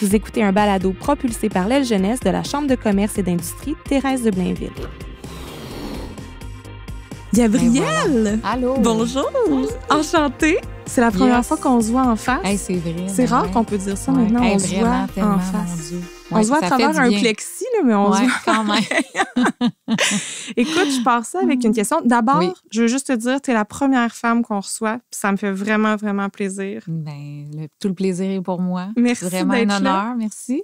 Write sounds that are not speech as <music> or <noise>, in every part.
Vous écoutez un balado propulsé par l'aile jeunesse de la Chambre de commerce et d'industrie Thérèse de Blainville. Gabrielle! Allô! Bonjour! Enchantée! C'est la première fois qu'on se voit en face. c'est vrai. C'est ben rare qu'on peut dire ça maintenant. on se voit en face on se voit à travers un plexi, là, mais on voit quand même. <laughs> Écoute, je pars ça avec une mm. question. D'abord, je veux juste te dire, tu es la première femme qu'on reçoit. ça me fait vraiment, vraiment plaisir. Ben, tout le plaisir est pour moi. Merci. Vraiment un honneur. Merci.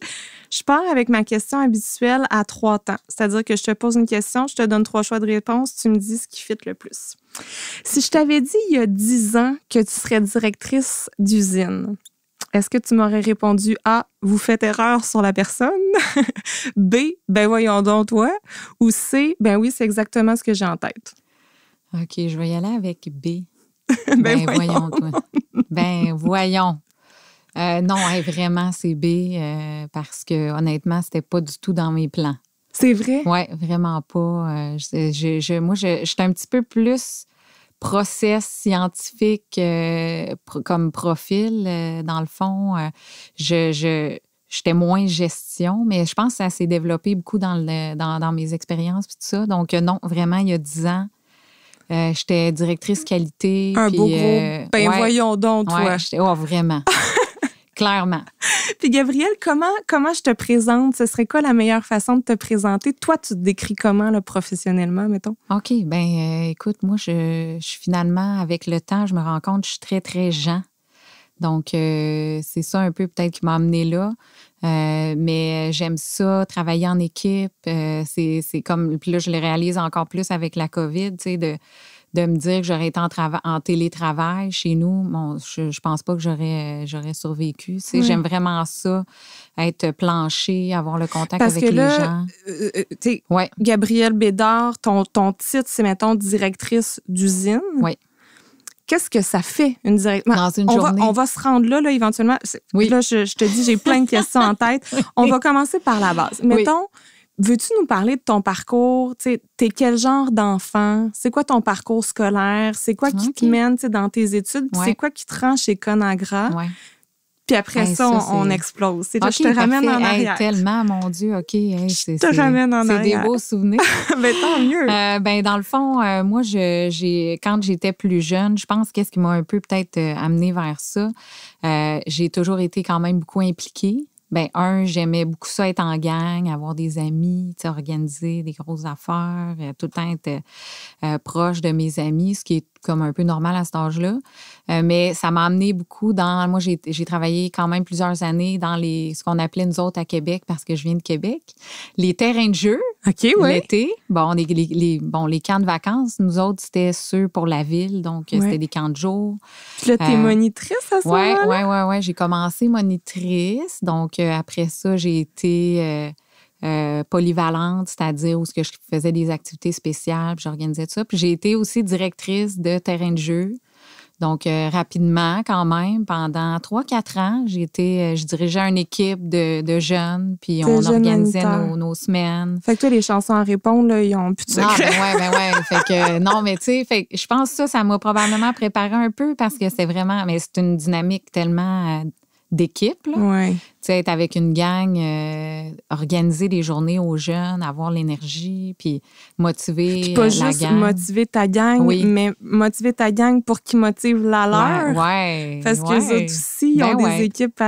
Je pars avec ma question habituelle à trois temps. C'est-à-dire que je te pose une question, je te donne trois choix de réponse, tu me dis ce qui fit le plus. Si je t'avais dit il y a dix ans que tu serais directrice d'usine, est-ce que tu m'aurais répondu A, vous faites erreur sur la personne? B, ben voyons donc toi. Ou C, ben oui, c'est exactement ce que j'ai en tête. OK, je vais y aller avec B. <laughs> Ben, ben, voyons, toi. ben voyons. Euh, non, vraiment, c'est B euh, parce que honnêtement, c'était pas du tout dans mes plans. C'est vrai? Oui, vraiment pas. Euh, moi, je, je, un petit peu plus process scientifique euh, comme profil, euh, dans le fond. Euh, je, je, j'étais moins gestion, mais je pense que ça s'est développé beaucoup dans, le, dans, dans mes expériences et tout ça. Donc, non, vraiment, il y a dix ans, j'étais directrice qualité. Un beau gros. Ben voyons donc, toi. oh, vraiment. <laughs> clairement. Puis Gabrielle, comment, comment je te présente? Ce serait quoi la meilleure façon de te présenter? Toi, tu te décris comment là, professionnellement, mettons? OK, ben euh, écoute, moi, je, je, finalement, avec le temps, je me rends compte, je suis très, très gent. Donc, euh, c'est ça un peu peut-être qui m'a amené là. Euh, mais j'aime ça, travailler en équipe. c'est comme, puis là, je le réalise encore plus avec la COVID, tu sais, de de me dire que j'aurais été en, télétravail chez nous, je, pense pas que j'aurais, j'aurais survécu. J'aime vraiment ça, être planché, avoir le contact avec les gens. Euh, euh, euh, Gabrielle Bédard, ton, ton titre, c'est, mettons, directrice d'usine. Oui qu'est-ce que ça fait une directrice? Dans une on journée. Va, on va se rendre là, là éventuellement. Oui. Là, je, te dis, j'ai plein de questions en <laughs> tête. On va commencer par la base. Mettons, Veux-tu nous parler de ton parcours? T'es es quel genre d'enfant? C'est quoi ton parcours scolaire? C'est quoi qui te mène dans tes études? C'est quoi qui te rend chez Conagra? Puis après ça, on, explose. je te ramène en arrière. tellement, mon Dieu, OK. Hey, je te ramène en arrière. C'est des beaux souvenirs. Mais <laughs> ben, tant mieux. Euh, ben, dans le fond, euh, moi, j'ai, quand j'étais plus jeune, je pense qu'est-ce qui m'a un peu peut-être euh, amenée amené vers ça. j'ai toujours été quand même beaucoup impliquée ben un, j'aimais beaucoup ça être en gang, avoir des amis, organiser des grosses affaires, euh, tout le temps être euh, proche de mes amis, ce qui est comme un peu normal à cet âge-là. Euh, mais ça m'a amené beaucoup dans. Moi, j'ai travaillé quand même plusieurs années dans les ce qu'on appelait nous autres à Québec, parce que je viens de Québec, les terrains de jeu. OK, L'été. Bon les, bon, les camps de vacances, nous autres, c'était ceux pour la ville, donc euh, c'était des camps de jour. Puis là, t'es euh, monitrice à ce moment-là? Oui, oui, oui. J'ai commencé monitrice. Donc, après ça, j'ai été euh, polyvalente, c'est-à-dire où que je faisais des activités spéciales, puis j'organisais tout ça. Puis j'ai été aussi directrice de terrain de jeu. Donc, euh, rapidement, quand même, pendant 3-4 ans, j'ai euh, je dirigeais une équipe de, jeunes, puis on organisait nos, nos, semaines. Fait que toi, les chansons à répondre, ils ont plus de ah, ben ouais, ben ouais. <laughs> fait que, non, mais tu sais, je pense que ça, ça m'a probablement préparé un peu parce que c'est vraiment, mais c'est une dynamique tellement d'équipe. Ouais. Être avec une gang, euh, organiser des journées aux jeunes, avoir l'énergie, puis motiver puis pas euh, juste motiver ta gang, mais motiver ta gang pour qu'ils motivent la leur. parce que les autres aussi, ils ben ont des équipes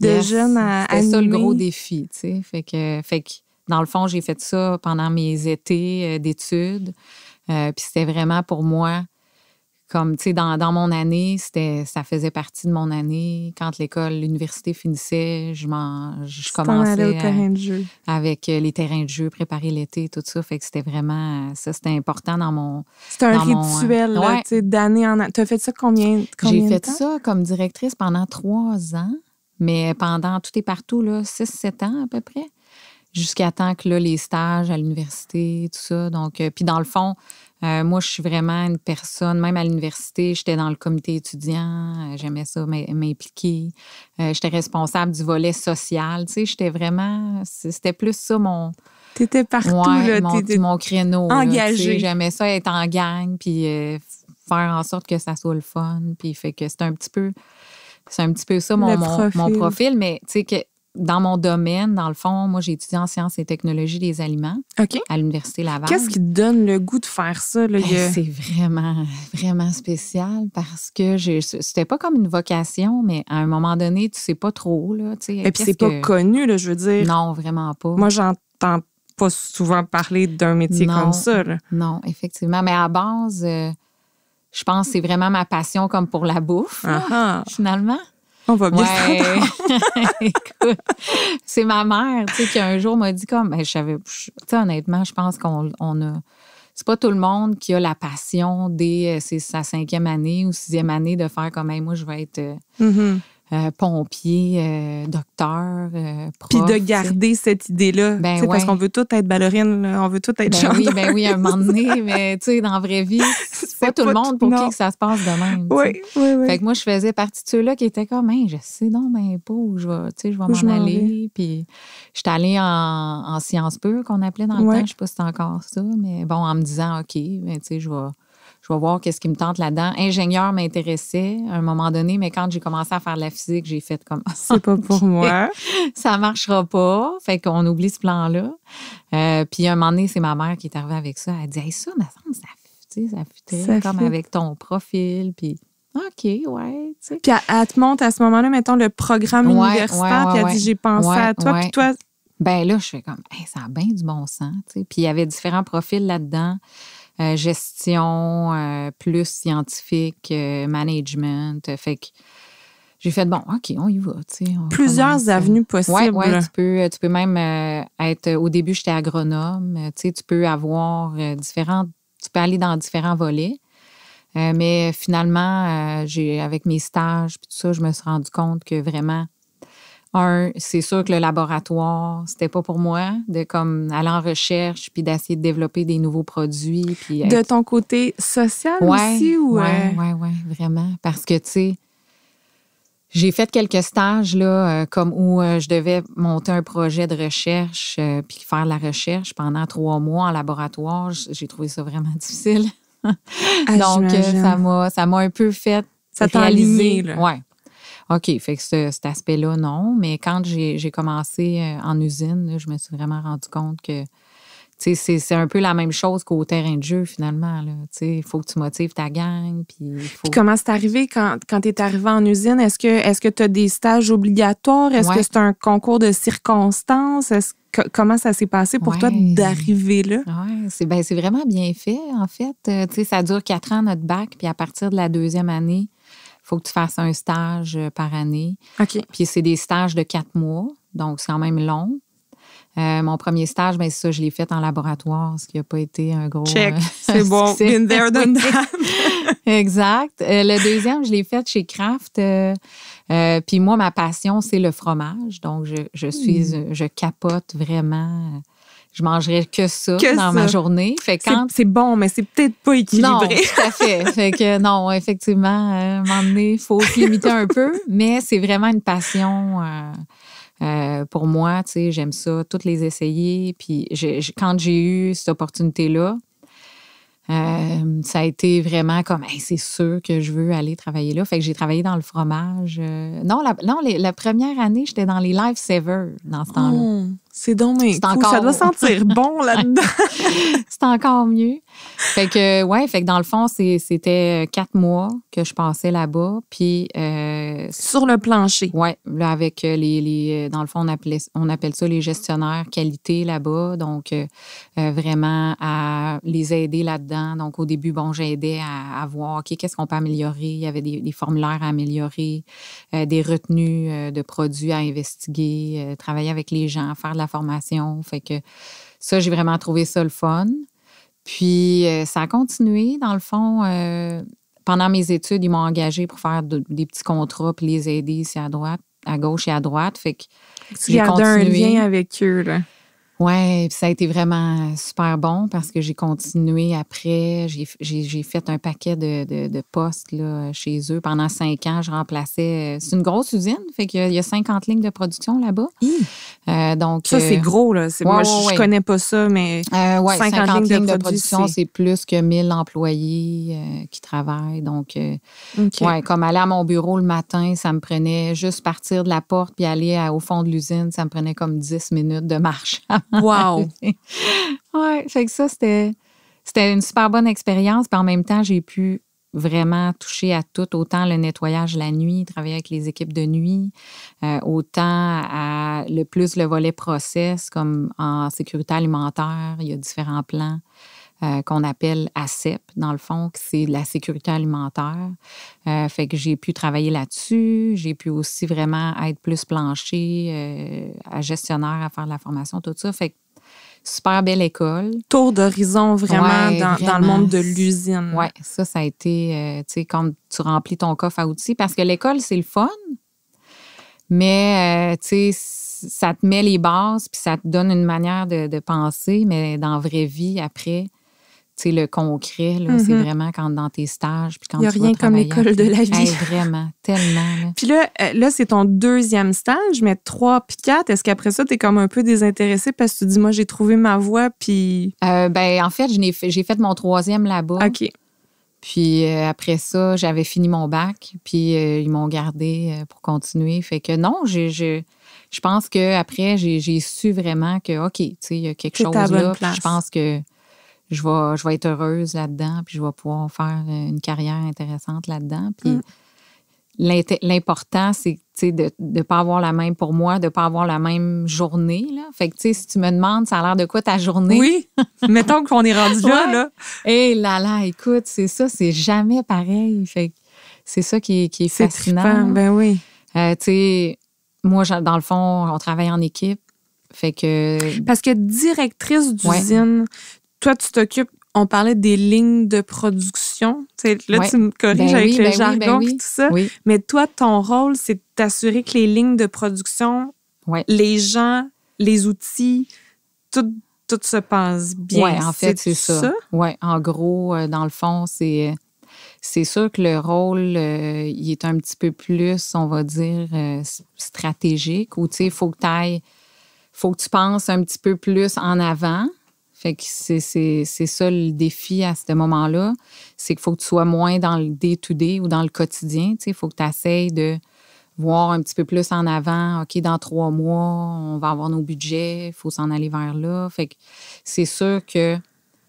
de jeunes à C'est ça le gros défi. Fait que, fait dans le fond, j'ai fait ça pendant mes étés euh, d'études. puis c'était vraiment pour moi comme, tu sais, dans, mon année, c'était, ça faisait partie de mon année. Quand l'école, l'université finissait, je, m'en, je commençais de jeu. avec euh, les terrains de jeu, préparer l'été, tout ça. Fait que c'était vraiment, euh, ça, c'était important dans mon. C'était un rituel, d'année en année. Tu as fait ça combien, combien J'ai fait ça comme directrice pendant trois ans, mais pendant tout et partout, là, six, sept ans à peu près jusqu'à temps que là, les stages à l'université, tout ça. Donc, euh, puis dans le fond, euh, moi, je suis vraiment une personne, même à l'université, j'étais dans le comité étudiant, euh, j'aimais ça m'impliquer. j'étais responsable du volet social, tu sais, j'étais vraiment, c'était plus ça mon... T'étais partout, mon, créneau. Engagé. J'aimais ça être en gang, puis faire en sorte que ça soit le fun, puis fait que c'est un petit peu, c'est un petit peu ça mon profil, mais tu sais que dans mon domaine, dans le fond, moi, j'ai étudié en sciences et technologies des aliments à l'Université Laval. Qu'est-ce qui te donne le goût de faire ça? Ben, c'est vraiment, vraiment spécial parce que c'était pas comme une vocation, mais à un moment donné, tu sais pas trop. Là, et puis, c'est pas connu, là, je veux dire. Non, vraiment pas. Moi, j'entends pas souvent parler d'un métier comme ça. Non, effectivement. Mais à base, euh, je pense que c'est vraiment ma passion comme pour la bouffe, ah, ah. finalement. On va bien <laughs> Écoute, c'est ma mère, tu sais, qui un jour m'a dit comme, ben, je honnêtement, je pense qu'on on a. C'est pas tout le monde qui a la passion dès euh, sa cinquième année ou sixième année de faire comme, moi, je vais être. Euh, mm-hmm. Euh, pompier, euh, docteur, euh, Puis de garder cette idée-là. Ben Parce qu'on veut tout être ballerine, on veut tout être ben Oui, ben oui, à un moment donné, mais tu sais, dans la vraie vie, <laughs> c'est pas, pas, tout le monde pour qui que ça se passe de même. Oui, oui, oui. Fait que moi, je faisais partie de ceux-là qui étaient comme, hey, je sais non mais ben pas où je vais, vais m'en aller. Puis suis allée en, science sciences pures qu'on appelait dans le temps, je sais pas si c'est encore ça, mais bon, en me disant, OK, ben, tu sais, je vais je vais voir qu'est-ce qui me tente là-dedans. Ingénieur m'intéressait à un moment donné, mais quand j'ai commencé à faire de la physique, j'ai fait comme <laughs> c'est pas ah, pour moi, <laughs> ça marchera pas. Fait qu'on oublie ce plan-là. Euh, puis un moment donné, c'est ma mère qui est arrivée avec ça. Elle a dit hey, ça, ma sœur, ça, fut ça, futait comme avec ton profil. Puis OK, ouais. Puis elle, te montre à ce moment-là, mettons, le programme universitaire, puis elle dit J'ai pensé à toi, puis toi. Ben là, je fais comme hey, ça a bien du bon sens. Puis il y avait différents profils là-dedans. Euh, gestion, euh, plus scientifique, euh, management. fait que j'ai fait, bon, OK, on y va. Plusieurs avenues possibles. Oui, ouais, tu, peux, tu peux même être, au début, j'étais agronome. tu peux avoir différents, tu peux aller dans différents volets. mais finalement, j'ai, avec mes stages, puis tout ça, je me suis rendu compte que vraiment, un, c'est sûr que le laboratoire, c'était pas pour moi, de comme aller en recherche puis d'essayer de développer des nouveaux produits. De ton côté social aussi? Oui, oui, euh? vraiment. Parce que, tu sais, j'ai fait quelques stages là, euh, comme où euh, je devais monter un projet de recherche puis faire la recherche pendant trois mois en laboratoire. J'ai trouvé ça vraiment <laughs> difficile. Ah, Donc, ça m'a, ça m'a un peu fait ça t'a Là. Ouais, OK, fait que ce, cet aspect-là, non. Mais quand j'ai commencé euh, en usine, je me suis vraiment rendu compte que c'est un peu la même chose qu'au terrain de jeu, finalement. Il faut que tu motives ta gang. Puis, comment c'est arrivé quand, quand tu es arrivé en usine? Est-ce que est-ce que tu as des stages obligatoires? Est-ce que c'est un concours de circonstances? Est-ce comment ça s'est passé pour toi d'arriver là? Oui, c'est ben, vraiment bien fait, en fait. Euh, ça dure quatre ans, notre bac. Puis à partir de la deuxième année, faut que tu fasses un stage euh, par année. OK. Puis c'est des stages de quatre mois, donc c'est quand même long. Euh, mon premier stage, ben, ça, je l'ai fait en laboratoire, ce qui n'a pas été un gros. Check, euh, <laughs> c'est bon. there, done that. <laughs> exact. le deuxième, je l'ai fait chez Kraft. Puis moi, ma passion, c'est le fromage. Donc, je, suis, hmm. je capote vraiment je mangerais que ça dans ma journée. Fait quand... c'est, bon, mais c'est peut-être pas équilibré. Non, tout à fait. <laughs> que non, effectivement, euh, à un moment donné, il faut limiter un peu, mais c'est vraiment une passion. Euh, euh, pour moi, tu j'aime ça, toutes les essayer. Puis quand j'ai eu cette opportunité-là, ça a été vraiment comme c'est sûr que je veux aller travailler là. Fait que j'ai travaillé dans le fromage. non, la, non, la première année, j'étais dans les live Savers dans ce temps-là. Hmm. C'est dommage Ça doit sentir bon <laughs> là-dedans. c'est encore mieux. Fait que, ouais, fait que dans le fond, c'était euh, quatre mois que je passais là-bas. Puis. Euh, Sur le plancher. Ouais, avec euh, les. les dans le fond, on, appelait, on appelle ça les gestionnaires qualité là-bas. Donc, vraiment, à les aider là-dedans. Donc, au début, bon, j'aidais à, à, voir, OK, qu'est-ce qu'on peut améliorer? Il y avait des, formulaires à améliorer, des retenues de produits à investiguer, travailler avec les gens, faire de la formation. Fait que ça, j'ai vraiment trouvé ça le fun. Puis euh, ça a continué, dans le fond. Euh, pendant mes études, ils m'ont engagé pour faire des petits contrats puis les aider ici à droite, à gauche et à droite. Fait que j'ai continué. un lien avec eux, là. Oui, ça a été vraiment super bon parce que j'ai continué après. J'ai fait un paquet de, postes chez eux. Pendant cinq ans, je remplaçais. Euh, c'est une grosse usine, fait qu'il y, a 50 lignes de production là-bas. Euh, donc, ça, c'est euh, gros. Là. moi, je, ne connais pas ça, mais euh, 50, lignes, de, production, c'est plus que 1000 employés qui travaillent. Donc, comme aller à mon bureau le matin, ça me prenait juste partir de la porte puis aller au fond de l'usine, ça me prenait comme 10 minutes de marche <laughs> Wow! <laughs> ouais, fait que ça, c'était, une super bonne expérience. Puis en même temps, j'ai pu vraiment toucher à tout, autant le nettoyage la nuit, travailler avec les équipes de nuit, euh, autant à le plus le volet process, comme en sécurité alimentaire, il y a différents plans. Euh, qu'on appelle ACEP, dans le fond, qui c'est de la sécurité alimentaire. Euh, fait que j'ai pu travailler là-dessus. J'ai pu aussi vraiment être plus plancher, euh, à gestionnaire, à faire de la formation, tout ça. Fait que super belle école. Tour d'horizon vraiment, dans, le monde de l'usine. Oui, ça, ça a été, tu sais, quand tu remplis ton coffre à outils, parce que l'école, c'est le fun, mais, tu sais, ça te met les bases, puis ça te donne une manière de, de penser, mais dans la vraie vie, après, sais, le concret, là, c'est mm-hmm. vraiment quand dans tes stages. Puis quand Il n'y a rien comme l'école de la vie. vraiment, tellement. puis euh, là, c'est ton deuxième stage, mais trois puis quatre. Est-ce qu'après ça, tu es comme un peu désintéressé parce que tu dis, moi, j'ai trouvé ma voie, puis. Euh, ben, en fait, j'ai fait, mon troisième là-bas. OK. Puis euh, après ça, j'avais fini mon bac, puis ils m'ont gardé pour continuer. Fait que non, je pense qu'après, j'ai su vraiment que, OK, tu sais, il y a quelque chose là. je pense que je vais, je vais être heureuse là-dedans, puis je vais pouvoir faire une carrière intéressante là-dedans. Puis mm. l'important, c'est de ne pas avoir la même pour moi, de pas avoir la même journée. Là. Fait que, si tu me demandes, ça a l'air de quoi ta journée? Oui, <laughs> mettons qu'on est rendu là. là. Hé là là, écoute, c'est ça, c'est jamais pareil. Fait c'est ça qui est, qui est, fascinant. ben oui. Euh, tu sais, moi, dans le fond, on travaille en équipe. Fait que. Parce que directrice d'usine, toi, tu t'occupes, on parlait des lignes de production. là, tu me corriges ben avec le ben ben jargon et tout ça. Mais toi, ton rôle, c'est d'assurer que les lignes de production, les gens, les outils, tout, se passe bien. Oui, en fait, c'est ça. Oui, en gros, euh, dans le fond, c'est. C'est sûr que le rôle, euh, il est un petit peu plus, on va dire, euh, stratégique, il faut que tu faut que tu penses un petit peu plus en avant, fait que c'est ça le défi à ce moment-là. C'est qu'il faut que tu sois moins dans le day-to-day ou dans le quotidien. Il faut que tu essayes de voir un petit peu plus en avant. OK, dans trois mois, on va avoir nos budgets, il faut s'en aller vers là. Fait que c'est sûr que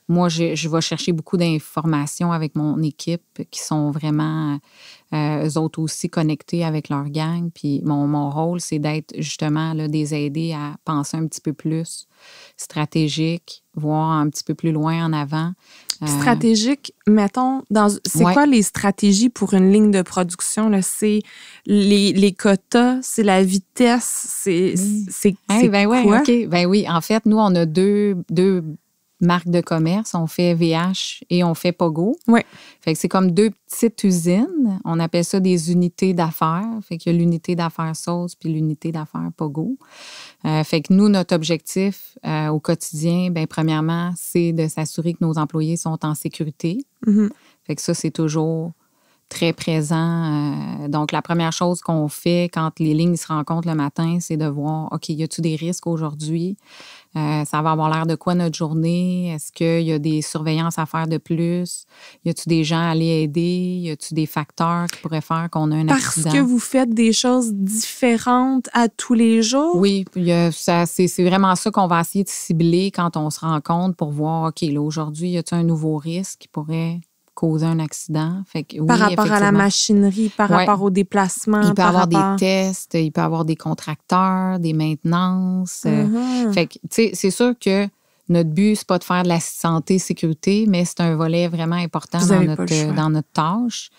moi, je, je, vais chercher beaucoup d'informations avec mon équipe qui sont vraiment, euh, eux autres aussi connectés avec leur gang. Puis mon, mon rôle, c'est d'être justement là, des aider à penser un petit peu plus stratégique, voir un petit peu plus loin en avant. Euh, stratégique, mettons, c'est quoi les stratégies pour une ligne de production? C'est les, les, quotas, c'est la vitesse, c'est ah ben quoi? Ben oui, en fait, nous, on a deux, marques de commerce. On fait VH et on fait Pogo. Ouais. Fait que c'est comme deux petites usines. On appelle ça des unités d'affaires. Fait que y a l'unité d'affaires sauce puis l'unité d'affaires Pogo. Euh, fait que nous, notre objectif euh, au quotidien, ben, premièrement, c'est de s'assurer que nos employés sont en sécurité. Mm-hmm. Fait que ça, c'est toujours très présent. Euh, donc, la première chose qu'on fait quand les lignes se rencontrent le matin, c'est de voir, OK, y a-t-il des risques aujourd'hui? Euh, ça va avoir l'air de quoi notre journée? Est-ce qu'il y a des surveillances à faire de plus? Y a-t-il des gens à aller aider? Y a-t-il des facteurs qui pourraient faire qu'on a un Parce Parce que vous faites des choses différentes à tous les jours? Oui, c'est vraiment ça qu'on va essayer de cibler quand on se rencontre pour voir, OK, là, aujourd'hui, y a-t-il un nouveau risque qui pourrait un accident. par rapport à la machinerie, par rapport au déplacement. Il peut y avoir des tests, il peut avoir des contracteurs, des maintenances. Euh, mm-hmm. c'est sûr que notre but, c'est pas de faire de la santé, sécurité, mais c'est un volet vraiment important dans notre, dans notre, tâche.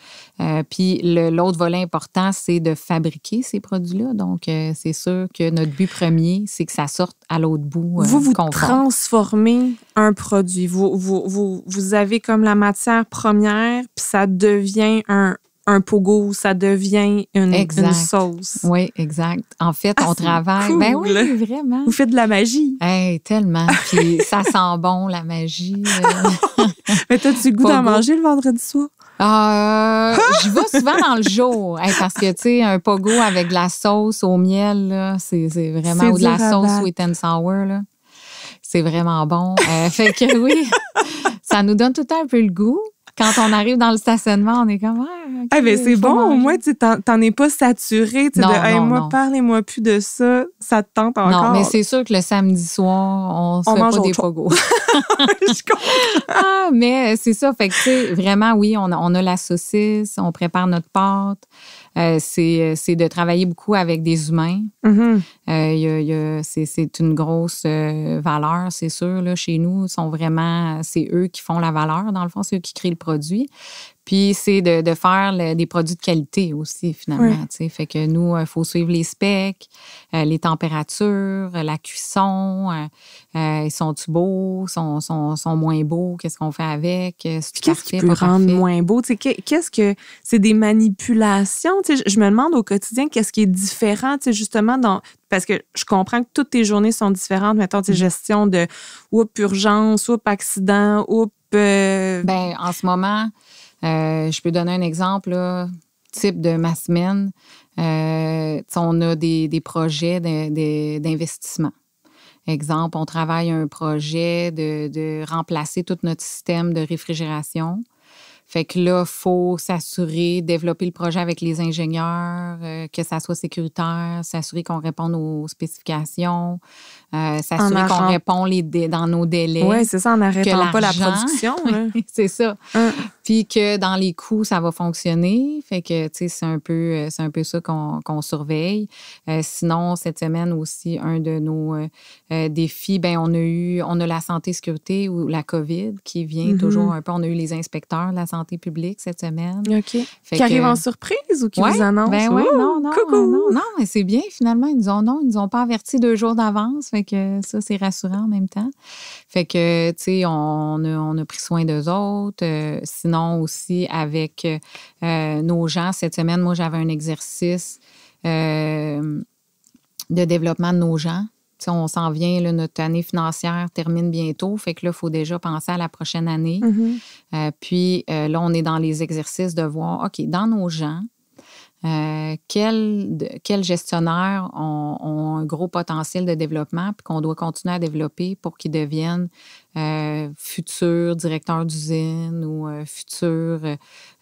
Euh, puis l'autre volet important, c'est de fabriquer ces produits-là. Donc, euh, c'est sûr que notre but premier, c'est que ça sorte à l'autre bout. Euh, vous, vous transformez un produit. Vous, vous, vous, vous, avez comme la matière première, puis ça devient un, un pogo, ça devient une, une, sauce. Oui, exact. En fait, ah, on travaille. Ben cool. Ben oui, vraiment. Vous faites de la magie. tellement. Puis <laughs> ça sent bon, la magie. Euh. <laughs> Mais t'as-tu goût d'en manger le vendredi soir? Euh, Je vais souvent dans le jour. parce que, tu sais, un pogo avec de la sauce au miel, c'est vraiment. Ou de la sauce sweet and sour, là. C'est vraiment bon. Euh, fait que oui, <laughs> ça nous donne tout le temps un peu le goût quand on arrive dans le stationnement, on est comme ah, ben, c'est bon, au moins tu t'en es pas saturé, tu de moi parlez-moi plus de ça, ça te tente encore. Non, mais c'est sûr que le samedi soir, on se mange des pogos. <laughs> <laughs> Ah, mais c'est ça, fait que tu vraiment oui, on on a la saucisse, on prépare notre pâte. Euh, euh, c'est, de travailler beaucoup avec des humains. Mm-hmm. Euh, y a, c'est, une grosse valeur, c'est sûr. Là, chez nous, sont vraiment, c'est eux qui font la valeur, dans le fond, c'est eux qui créent le produit. Puis c'est de, de, faire des produits de qualité aussi, finalement. Fait que nous, il euh, faut suivre les specs, euh, les températures, euh, la cuisson. ils sont-tu beaux? Sont, sont, sont, moins beaux? Qu'est-ce qu'on fait avec? Qu'est-ce qui peut rendre moins beau? Qu'est-ce que... C'est des manipulations. je me demande au quotidien qu'est-ce qui est différent, justement, dans, parce que je comprends que toutes tes journées sont différentes. Mettons, tes mm. gestion de oups, urgence, oups, accident, oups. Ben, en ce moment, euh, je peux donner un exemple, type de ma semaine. Euh, on a des, projets d'investissement. Exemple, on travaille un projet de remplacer tout notre système de réfrigération. Fait que là, faut s'assurer, développer le projet avec les ingénieurs, euh, que ça soit sécuritaire, s'assurer qu'on répond aux spécifications, euh, s'assurer qu'on répond les dans nos délais. Oui, c'est ça, en arrêtant pas la production. <laughs> c'est ça. Puis que dans les coûts, ça va fonctionner. Fait que, tu sais, c'est un, peu, euh, un peu ça qu'on surveille. sinon, cette semaine aussi, un de nos défis, ben on a eu, on a la santé-sécurité ou la COVID qui vient mm-hmm. toujours un peu. On a eu les inspecteurs la santé santé publique cette semaine. qui arrive en surprise ou qui vous annonce? Ben non, mais c'est bien finalement. Ils nous ont non, ils ont pas averti deux jours d'avance. Fait que ça, c'est rassurant en même temps. Fait que, tu sais, on, a pris soin d'eux autres. Euh, sinon aussi, avec euh, nos gens, cette semaine, moi, j'avais un exercice euh, de développement de nos gens on s'en vient, notre année financière termine bientôt, fait que là, il faut déjà penser à la prochaine année. Mm-hmm. Euh, puis euh, là, on est dans les exercices de voir, OK, dans nos gens, euh, quels gestionnaires ont, ont, un gros potentiel de développement puis qu'on doit continuer à développer pour qu'ils deviennent euh, futur directeur d'usine ou euh, futur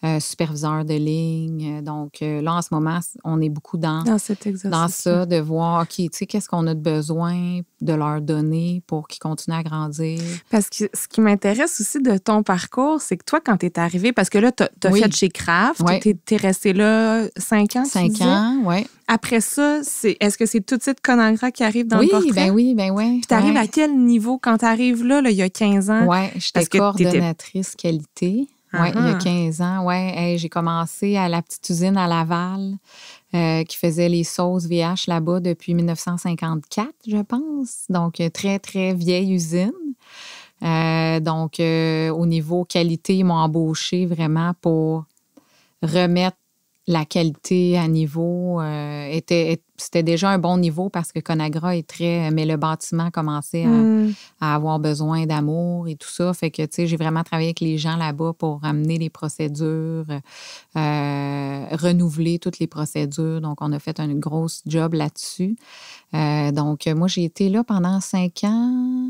euh, superviseur de ligne. Donc là, en ce moment, on est beaucoup dans, dans, ça, de voir, OK, tu sais, qu'est-ce qu'on a de besoin de leur donner pour qu'ils continuent à grandir. Parce que ce qui m'intéresse aussi de ton parcours, c'est que toi, quand tu es arrivé, parce que là, tu as, fait chez Craft, tu es, resté là cinq ans. Cinq ans, oui. Après ça, c'est est-ce que c'est tout de suite Conan qui arrive dans oui, le portrait? Ben oui, ben oui. Puis arrives à quel niveau quand tu arrives là, il y a 15 ans? Oui, j'étais coordonnatrice qualité. Oui, il y a 15 ans. oui. j'ai commencé à la petite usine à Laval euh, qui faisait les sauces VH là-bas depuis 1954, je pense. Donc, euh, très, très vieille usine. Euh, donc, au niveau qualité, ils m'ont embauché vraiment pour remettre la qualité à niveau euh, était c'était déjà un bon niveau parce que Conagra est très mais le bâtiment commençait à, hmm. à avoir besoin d'amour et tout ça fait que tu sais j'ai vraiment travaillé avec les gens là-bas pour amener les procédures euh, renouveler toutes les procédures donc on a fait un gros job là-dessus euh, donc moi j'ai été là pendant cinq ans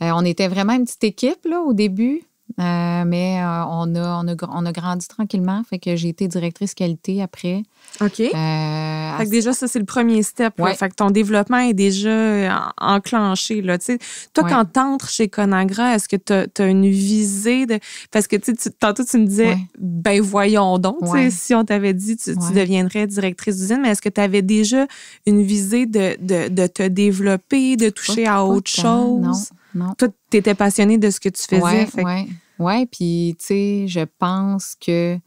on était vraiment une petite équipe là au début euh, mais euh, on, a, on, a, on a grandi tranquillement. Fait que j'ai été directrice qualité après. OK. Euh, déjà, ça, c'est le premier step. Fait ton développement est déjà euh, enclenché. Là. toi, quand tu entres chez Conagra, est-ce que tu as, une visée de. Parce que tu, tantôt, tu me disais, ben voyons donc, si on t'avait dit, tu, deviendrais directrice d'usine, mais est-ce que tu avais déjà une visée de, te développer, de toucher à autre chose? Non, Toi, tu étais passionnée de ce que tu faisais. Oui, puis, tu sais, je pense que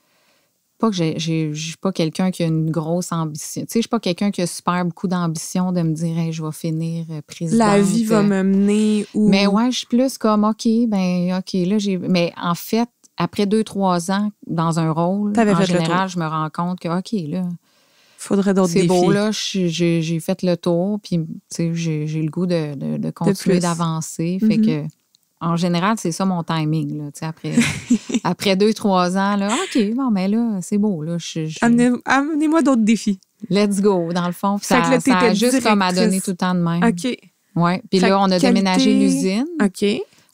pas que je ne suis pas quelqu'un qui a une grosse ambition. Tu sais, je suis pas quelqu'un qui a super beaucoup d'ambition de me dire, je vais finir euh, présidente. La vie va euh. me mener où? Mais ouais, je suis plus comme, OK, ben OK, là, j'ai. Mais en fait, après deux, trois ans dans un rôle, en général, je me rends compte que, OK, là. Faudrait d'autres C'est beau, là, j'ai fait le tour, puis, tu sais, j'ai le goût de, continuer d'avancer. Mm-hmm. que, en général, c'est ça mon timing, là, tu sais, après. <laughs> <laughs> après deux, trois ans, là, OK, bon, mais ben là, c'est beau. Amenez, moi d'autres défis. Let's go, dans le fond. Ça, ça, a juste comme à donner tout le temps de même. OK. Oui. Puis là, on a déménagé l'usine. OK.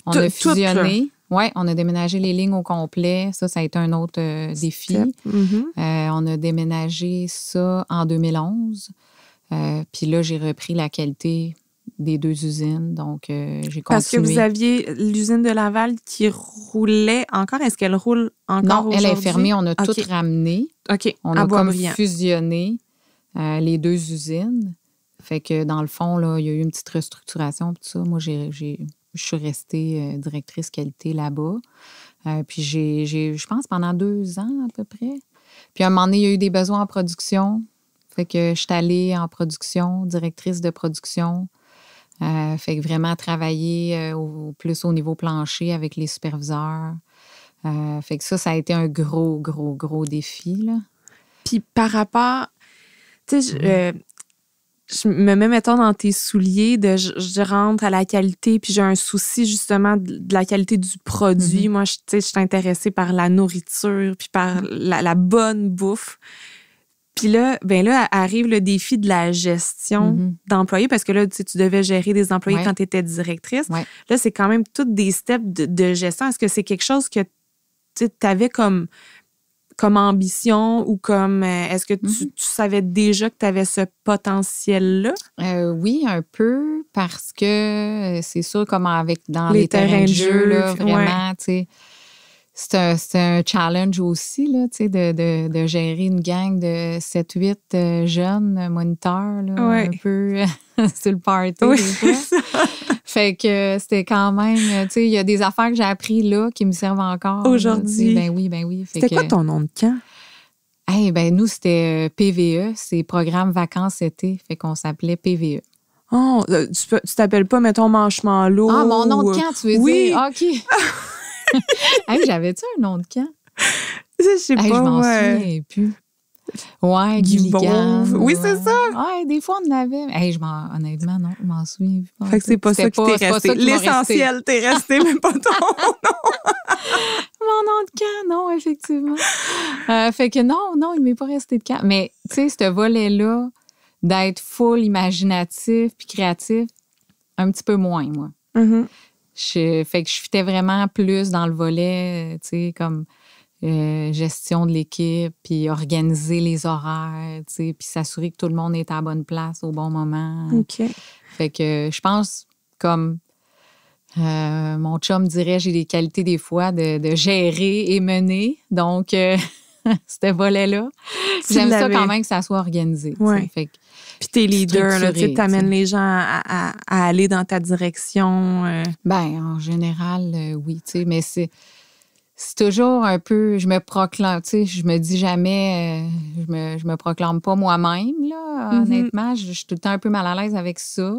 On a fusionné. Oui, on a déménagé les lignes au complet. Ça, ça a été un autre euh, défi. Mhm. Euh, on a déménagé ça en 2011. Euh, puis là, j'ai repris la qualité des deux usines. Donc, euh, j'ai Parce que vous aviez l'usine de Laval qui roulait encore. Est-ce qu'elle roule encore aujourd'hui? Non, elle est fermée. On a tout ramené. OK. On a comme fusionné euh, les deux usines. Fait que dans le fond, là, il y a eu une petite restructuration. Tout Moi, j'ai, je suis restée euh, directrice qualité là-bas. puis j'ai, je pense, pendant deux ans à peu près. Puis à un moment donné, il y a eu des besoins en production. Fait que je suis allée en production, directrice de production. Euh, fait que vraiment travailler euh, au, plus au niveau plancher avec les superviseurs. Euh, fait que ça, ça a été un gros, gros, gros défi. Puis par rapport, tu sais, mm-hmm. je, me mets, mettons, dans tes souliers, de, je, rentre à la qualité, puis j'ai un souci justement de, la qualité du produit. Mm-hmm. Moi, je, suis intéressée par la nourriture, puis par mm-hmm. la bonne bouffe. Puis là, ben là, arrive le défi de la gestion mhm. d'employés parce que là, tu, tu, devais gérer des employés quand tu étais directrice. Là, c'est quand même toutes des steps de, gestion. Est-ce que c'est quelque chose que tu avais comme, comme ambition ou comme. Euh, est-ce que mhm. tu, savais déjà que tu avais ce potentiel-là? Euh, oui, un peu, parce que euh, c'est sûr, comme avec dans les, terrains, de jeu, vraiment, tu sais c'est un, challenge aussi là, de, de, de, gérer une gang de 7-8 euh, jeunes moniteurs, un peu <laughs> sur le party. fait que c'était quand même, il y a des affaires que j'ai appris là qui me servent encore. Aujourd'hui. Ben oui, ben oui. C'était quoi ton nom de camp? Eh hey, ben nous, c'était euh, PVE, c'est Programme Vacances-Été, fait qu'on s'appelait PVE. Oh, euh, tu t'appelles pas, mettons, Manchement l'eau. Ah, mon nom de camp, tu veux oui. dire? Ah, OK. <laughs> <laughs> J'avais-tu un nom de camp? Je sais pas. Je m'en souviens plus. Ouais, du Oui, c'est ça. Ouais, des fois, on l'avait. avait. je honnêtement, non, je m'en souviens. plus. c'est pas, ça qui t'est resté. L'essentiel t'es resté, mais pas ton <laughs> nom. Mon nom de camp, non, effectivement. Euh, fait que non, non, il m'est pas resté de camp. Mais, tu sais, ce volet-là, d'être full imaginatif puis créatif, un petit peu moins, moi. Mm-hmm. Je, fait que je fitais vraiment plus dans le volet, euh, tu sais, comme euh, gestion de l'équipe, puis organiser les horaires, tu sais, puis s'assurer que tout le monde est à la bonne place au bon moment. OK. Fait que je pense comme euh, mon chum dirait, j'ai des qualités des fois de, gérer et mener. Donc, c'était <laughs> ce volet-là, j'aime ça quand même que ça soit organisé. Fait puis t'es leader, tu amènes les gens à, aller dans ta direction. Euh. Ben, en général, euh, oui, tu sais, mais c'est. C'est toujours un peu, je me proclame, tu sais, je me dis jamais, euh, je, me, je me proclame pas moi-même, là, mm-hmm. honnêtement. Je, suis tout le temps un peu mal à l'aise avec ça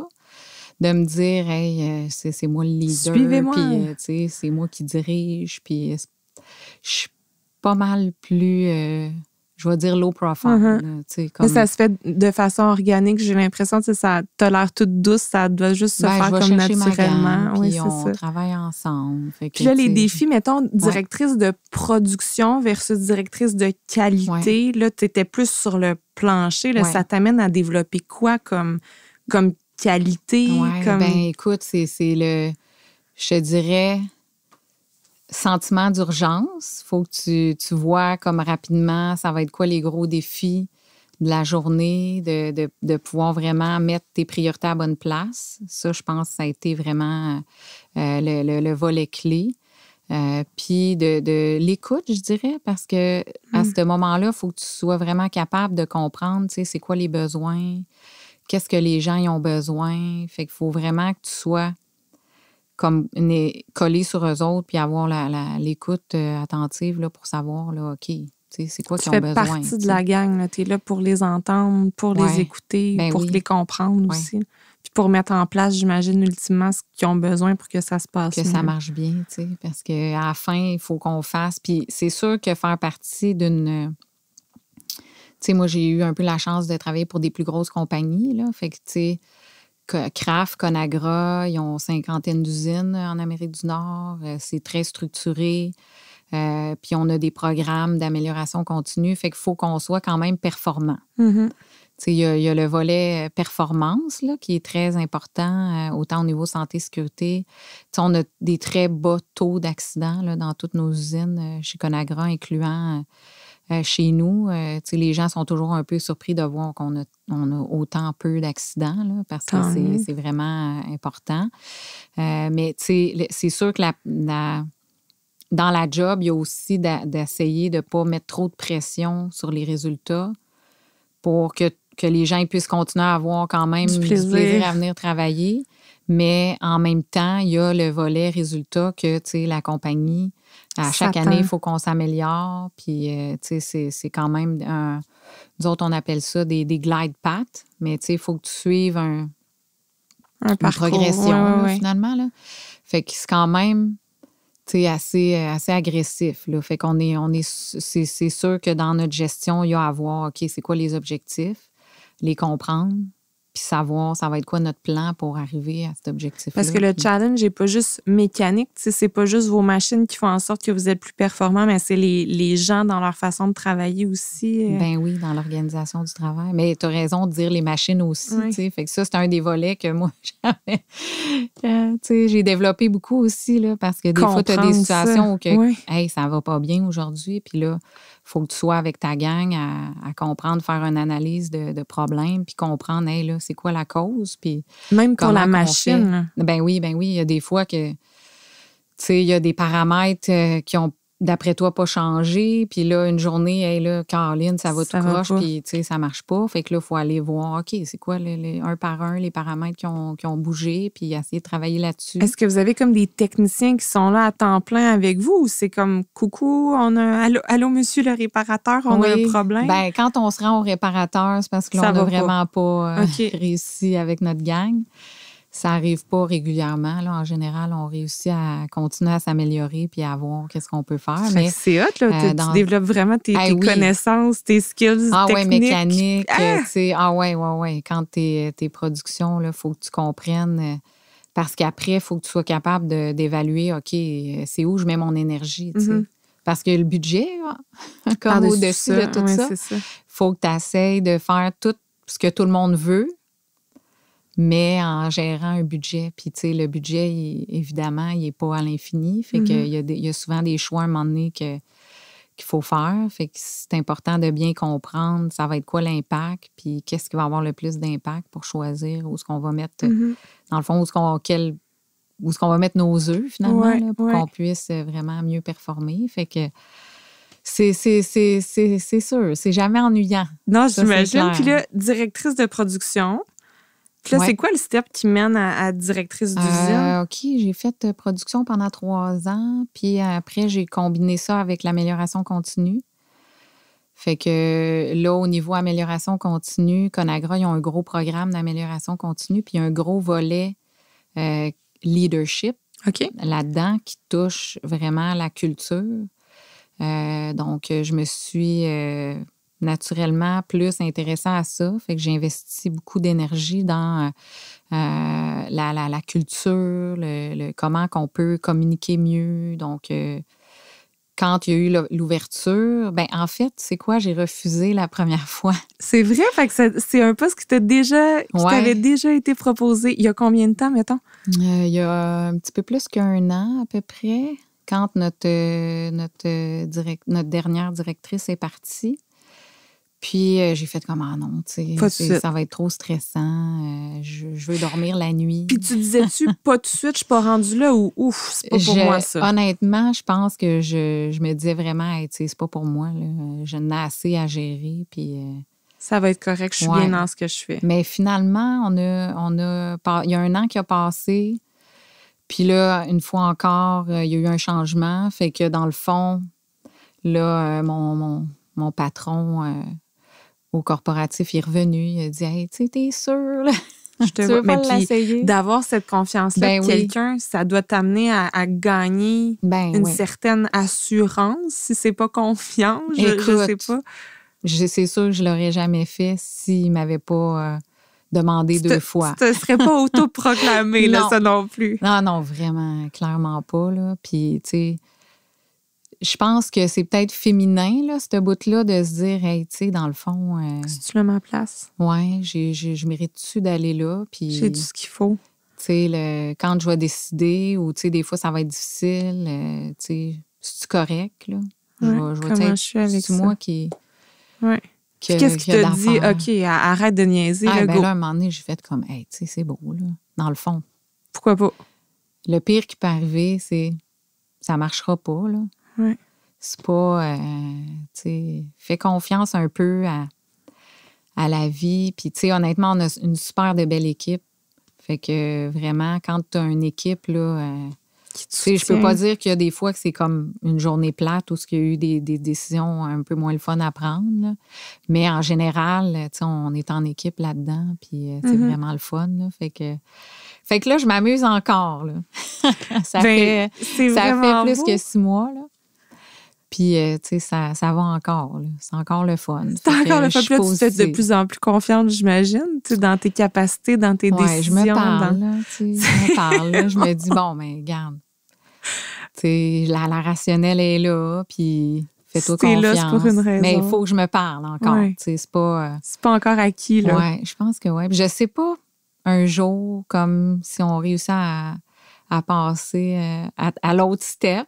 de me dire, c'est moi le leader. Suivez-moi. c'est moi qui dirige. Puis, je suis pas mal plus je vais dire low profile. Uh-huh. ça se fait de façon organique. J'ai l'impression que ça tolère toute douce. Ça doit juste se ben, faire comme naturellement. on travaille ensemble. puis là, les défis, mettons, directrice de production versus directrice de qualité. Là, tu étais plus sur le plancher. Ça t'amène à développer quoi comme, comme qualité? Ben, écoute, c'est le. Je te dirais sentiment d'urgence. faut que tu, tu, vois comme rapidement, ça va être quoi les gros défis de la journée, de, pouvoir vraiment mettre tes priorités à bonne place. Ça, je pense, ça a été vraiment euh, le, le, volet clé. Euh, puis de, l'écoute, je dirais, parce que à hmm. ce moment-là, il faut que tu sois vraiment capable de comprendre, tu sais, c'est quoi les besoins, qu'est-ce que les gens ont besoin. Fait qu'il faut vraiment que tu sois comme coller sur eux autres puis avoir l'écoute euh, attentive là, pour savoir, là, OK, c'est quoi qu'ils ont besoin. Tu fais partie de la gang. Tu es là pour les entendre, pour les écouter, ben pour les comprendre aussi. Puis pour mettre en place, j'imagine, ultimement, ce qu'ils ont besoin pour que ça se passe. Que ça marche bien, tu sais, parce qu'à la fin, il faut qu'on fasse. Puis c'est sûr que faire partie d'une... Euh, moi, j'ai eu un peu la chance de travailler pour des plus grosses compagnies, là. Fait que, tu sais Kraft, Conagra, ils ont cinquantaine d'usines euh, en Amérique du Nord. Euh, c'est très structuré. Euh, puis on a des programmes d'amélioration continue. Fait qu'il faut qu'on soit quand même performant. Mm-hmm. Il y, a le volet performance là, qui est très important, autant au niveau santé-sécurité. On a des très bas taux d'accidents dans toutes nos usines, chez Conagra, incluant euh, chez nous, euh, les gens sont toujours un peu surpris de voir qu'on a, autant peu d'accidents, parce que c'est vraiment euh, important. mais c'est sûr que la, dans la job, il y a aussi d'essayer de ne pas mettre trop de pression sur les résultats pour que, les gens puissent continuer à avoir quand même plaisir, plaisir à venir travailler. Mais en même temps, il y a le volet résultat que la compagnie à chaque année, il faut qu'on s'améliore. Puis, euh, tu sais, c'est quand même. Un, on appelle ça des, des glide paths, mais tu sais, il faut que tu suives une progression, finalement. Là. Fait que c'est quand même assez, euh, assez agressif. Là. Fait qu'on est, on est, c'est sûr que dans notre gestion, il y a à voir, OK, c'est quoi les objectifs, les comprendre, puis savoir ça va être quoi notre plan pour arriver à cet objectif-là. Parce que le challenge n'est pas juste mécanique, c'est pas juste vos machines qui font en sorte que vous êtes plus performants, mais c'est les, gens dans leur façon de travailler aussi. Euh. Ben oui, dans l'organisation du travail. Mais tu as raison de dire les machines aussi, tu sais. Fait que ça, c'est un des volets que moi, <laughs> j'avais. Euh, j'ai développé beaucoup aussi, là, parce que des fois, tu as des situations où que, hey, ça va pas bien aujourd'hui, puis là, faut que tu sois avec ta gang à, comprendre, faire une analyse de, problème, puis comprendre, là, c'est quoi la cause, puis... Même pour la machine. Ben oui, ben oui, il y a des fois que, tu sais, il y a des paramètres euh, qui ont d'après toi, pas changé. Puis là, une journée, hey, là, Caroline, ça va tout croche, puis tu sais, ça marche pas. Fait que là, il faut aller voir, OK, c'est quoi les, un par un les paramètres qui ont, qui ont bougé, puis essayer de travailler là-dessus. Est-ce que vous avez comme des techniciens qui sont là à temps plein avec vous ou c'est comme coucou, on a allô, monsieur le réparateur, on a un problème? Ben, quand on se rend au réparateur, c'est parce que on n'a vraiment pas, euh, <laughs> réussi avec notre gang ça arrive pas régulièrement. Là. En général, on réussit à continuer à s'améliorer puis à voir qu'est-ce qu'on peut faire. Mais c'est hot, euh, tu, développes vraiment tes, ben connaissances, tes skills. Ah oui, mécanique. Ah, ah oui, Quand tes, productions, il faut que tu comprennes. Euh, parce qu'après, il faut que tu sois capable d'évaluer, OK, c'est où je mets mon énergie. Mm-hmm. Parce que le budget, <laughs> comme au-dessus de tout ça, il faut que tu essayes de faire tout ce que tout le monde veut, mais en gérant un budget. Puis, tu sais, le budget, évidemment, il n'est pas à l'infini. Fait mm-hmm. y, il y a souvent des choix à un moment donné qu'il faut faire. Fait que c'est important de bien comprendre ça va être quoi l'impact, puis qu'est-ce qui va avoir le plus d'impact pour choisir où ce qu'on va mettre, mm-hmm. dans le fond, où ce qu'on, ce qu'on va mettre nos œufs, finalement, pour qu'on puisse euh, vraiment mieux performer. Fait que c'est, c'est, sûr, c'est jamais ennuyant. Non, j'imagine. Puis là, directrice de production, c'est quoi le step qui mène à, directrice d'usine? Euh, OK, j'ai fait euh, production pendant trois ans. Puis après, j'ai combiné ça avec l'amélioration continue. Fait que là, au niveau amélioration continue, Conagra, ils ont un gros programme d'amélioration continue, puis un gros volet euh, leadership là-dedans qui touche vraiment la culture. donc, je me suis naturellement plus intéressant à ça. Fait que j'ai investi beaucoup d'énergie dans euh, euh, la, la, culture, le, comment qu'on peut communiquer mieux. Donc, euh, quand il y a eu l'ouverture, ben en fait, c'est quoi, j'ai refusé la première <laughs> fois. C'est vrai, fait que c'est un poste qui t'a déjà, t'avait déjà été proposé. Il y a combien de temps, mettons? il y a un petit peu plus qu'un an à peu près, quand notre, notre, notre dernière directrice est partie. Puis euh, j'ai fait comme ah non, tu sais, ça va être trop stressant. Euh, je, veux dormir la nuit. Puis tu disais-tu <laughs> pas tout de suite, je suis pas rendue là ou ouf, c'est pas pour moi ça. Honnêtement, je pense que je, me disais vraiment, tu sais, c'est pas pour moi. Là. Je n'ai assez à gérer. Puis euh, ça va être correct, je suis bien dans ce que je fais. Mais finalement, on a, on a, il y a un an qui a passé. Puis là, une fois encore, il y a eu un changement, fait que dans le fond, là, mon, mon patron au corporatif, il est revenu, il a dit Hey, tu t'es sûr, Je te <laughs> tu veux D'avoir cette confiance-là ben quelqu'un, ça doit t'amener à, gagner ben une certaine assurance. Si c'est pas confiant, je, Écoute, sais pas. C'est sûr que je l'aurais jamais fait s'il m'avait pas. Euh, demandé deux fois. ce ne serait pas <laughs> autoproclamé, là, ça non plus. Non, non, vraiment, clairement pas. Là. Puis, tu sais, je pense que c'est peut-être féminin, là, cette bout-là, de se dire, hey, tu sais, dans le fond. Euh, cest mets ma place? Ouais, je mérite-tu d'aller là? Puis, j'ai du ce qu'il faut. Tu sais, quand je vais décider, ou tu sais, des fois, ça va être difficile, euh, tu sais, c'est-tu correct, là? je vois je vais comment je suis avec moi qui. Ouais. qu'est-ce qui te dit, OK, arrête de niaiser, ah, ben, un moment donné, j'ai fait comme, hey, tu sais, c'est beau, là, dans le fond. Pourquoi pas? Le pire qui peut arriver, c'est ça marchera pas, là. C'est pas. Euh, tu sais, fais confiance un peu à, la vie. Puis, tu sais, honnêtement, on a une super de belle équipe. Fait que vraiment, quand tu as une équipe, là. Euh, tu sais, je peux pas dire qu'il y a des fois que c'est comme une journée plate ou qu'il y a eu des, décisions un peu moins le fun à prendre. Mais en général, tu sais, on est en équipe là-dedans, puis euh, c'est mm-hmm. vraiment le fun. Fait que. Fait que là, je m'amuse encore. Là. <laughs> Ben, ça fait, ça fait plus que six mois. Là. Puis, euh, tu sais, ça, ça, va encore. C'est encore le fun. C'est encore le fun. Puis là, tu fais de plus en plus confiante, j'imagine, dans tes capacités, dans tes ouais, décisions. Je me parle, dans... je me parle. je me dis, bon, mais ben, garde. tu sais, la, rationnelle est là, puis fais-toi confiance. là, c'est pour une raison. Mais il faut que je me parle encore, tu sais, c'est pas... Euh, c'est pas encore acquis, là. Ouais, je pense que ouais. je sais pas, un jour, comme si on réussit à, à passer euh, à l'autre step,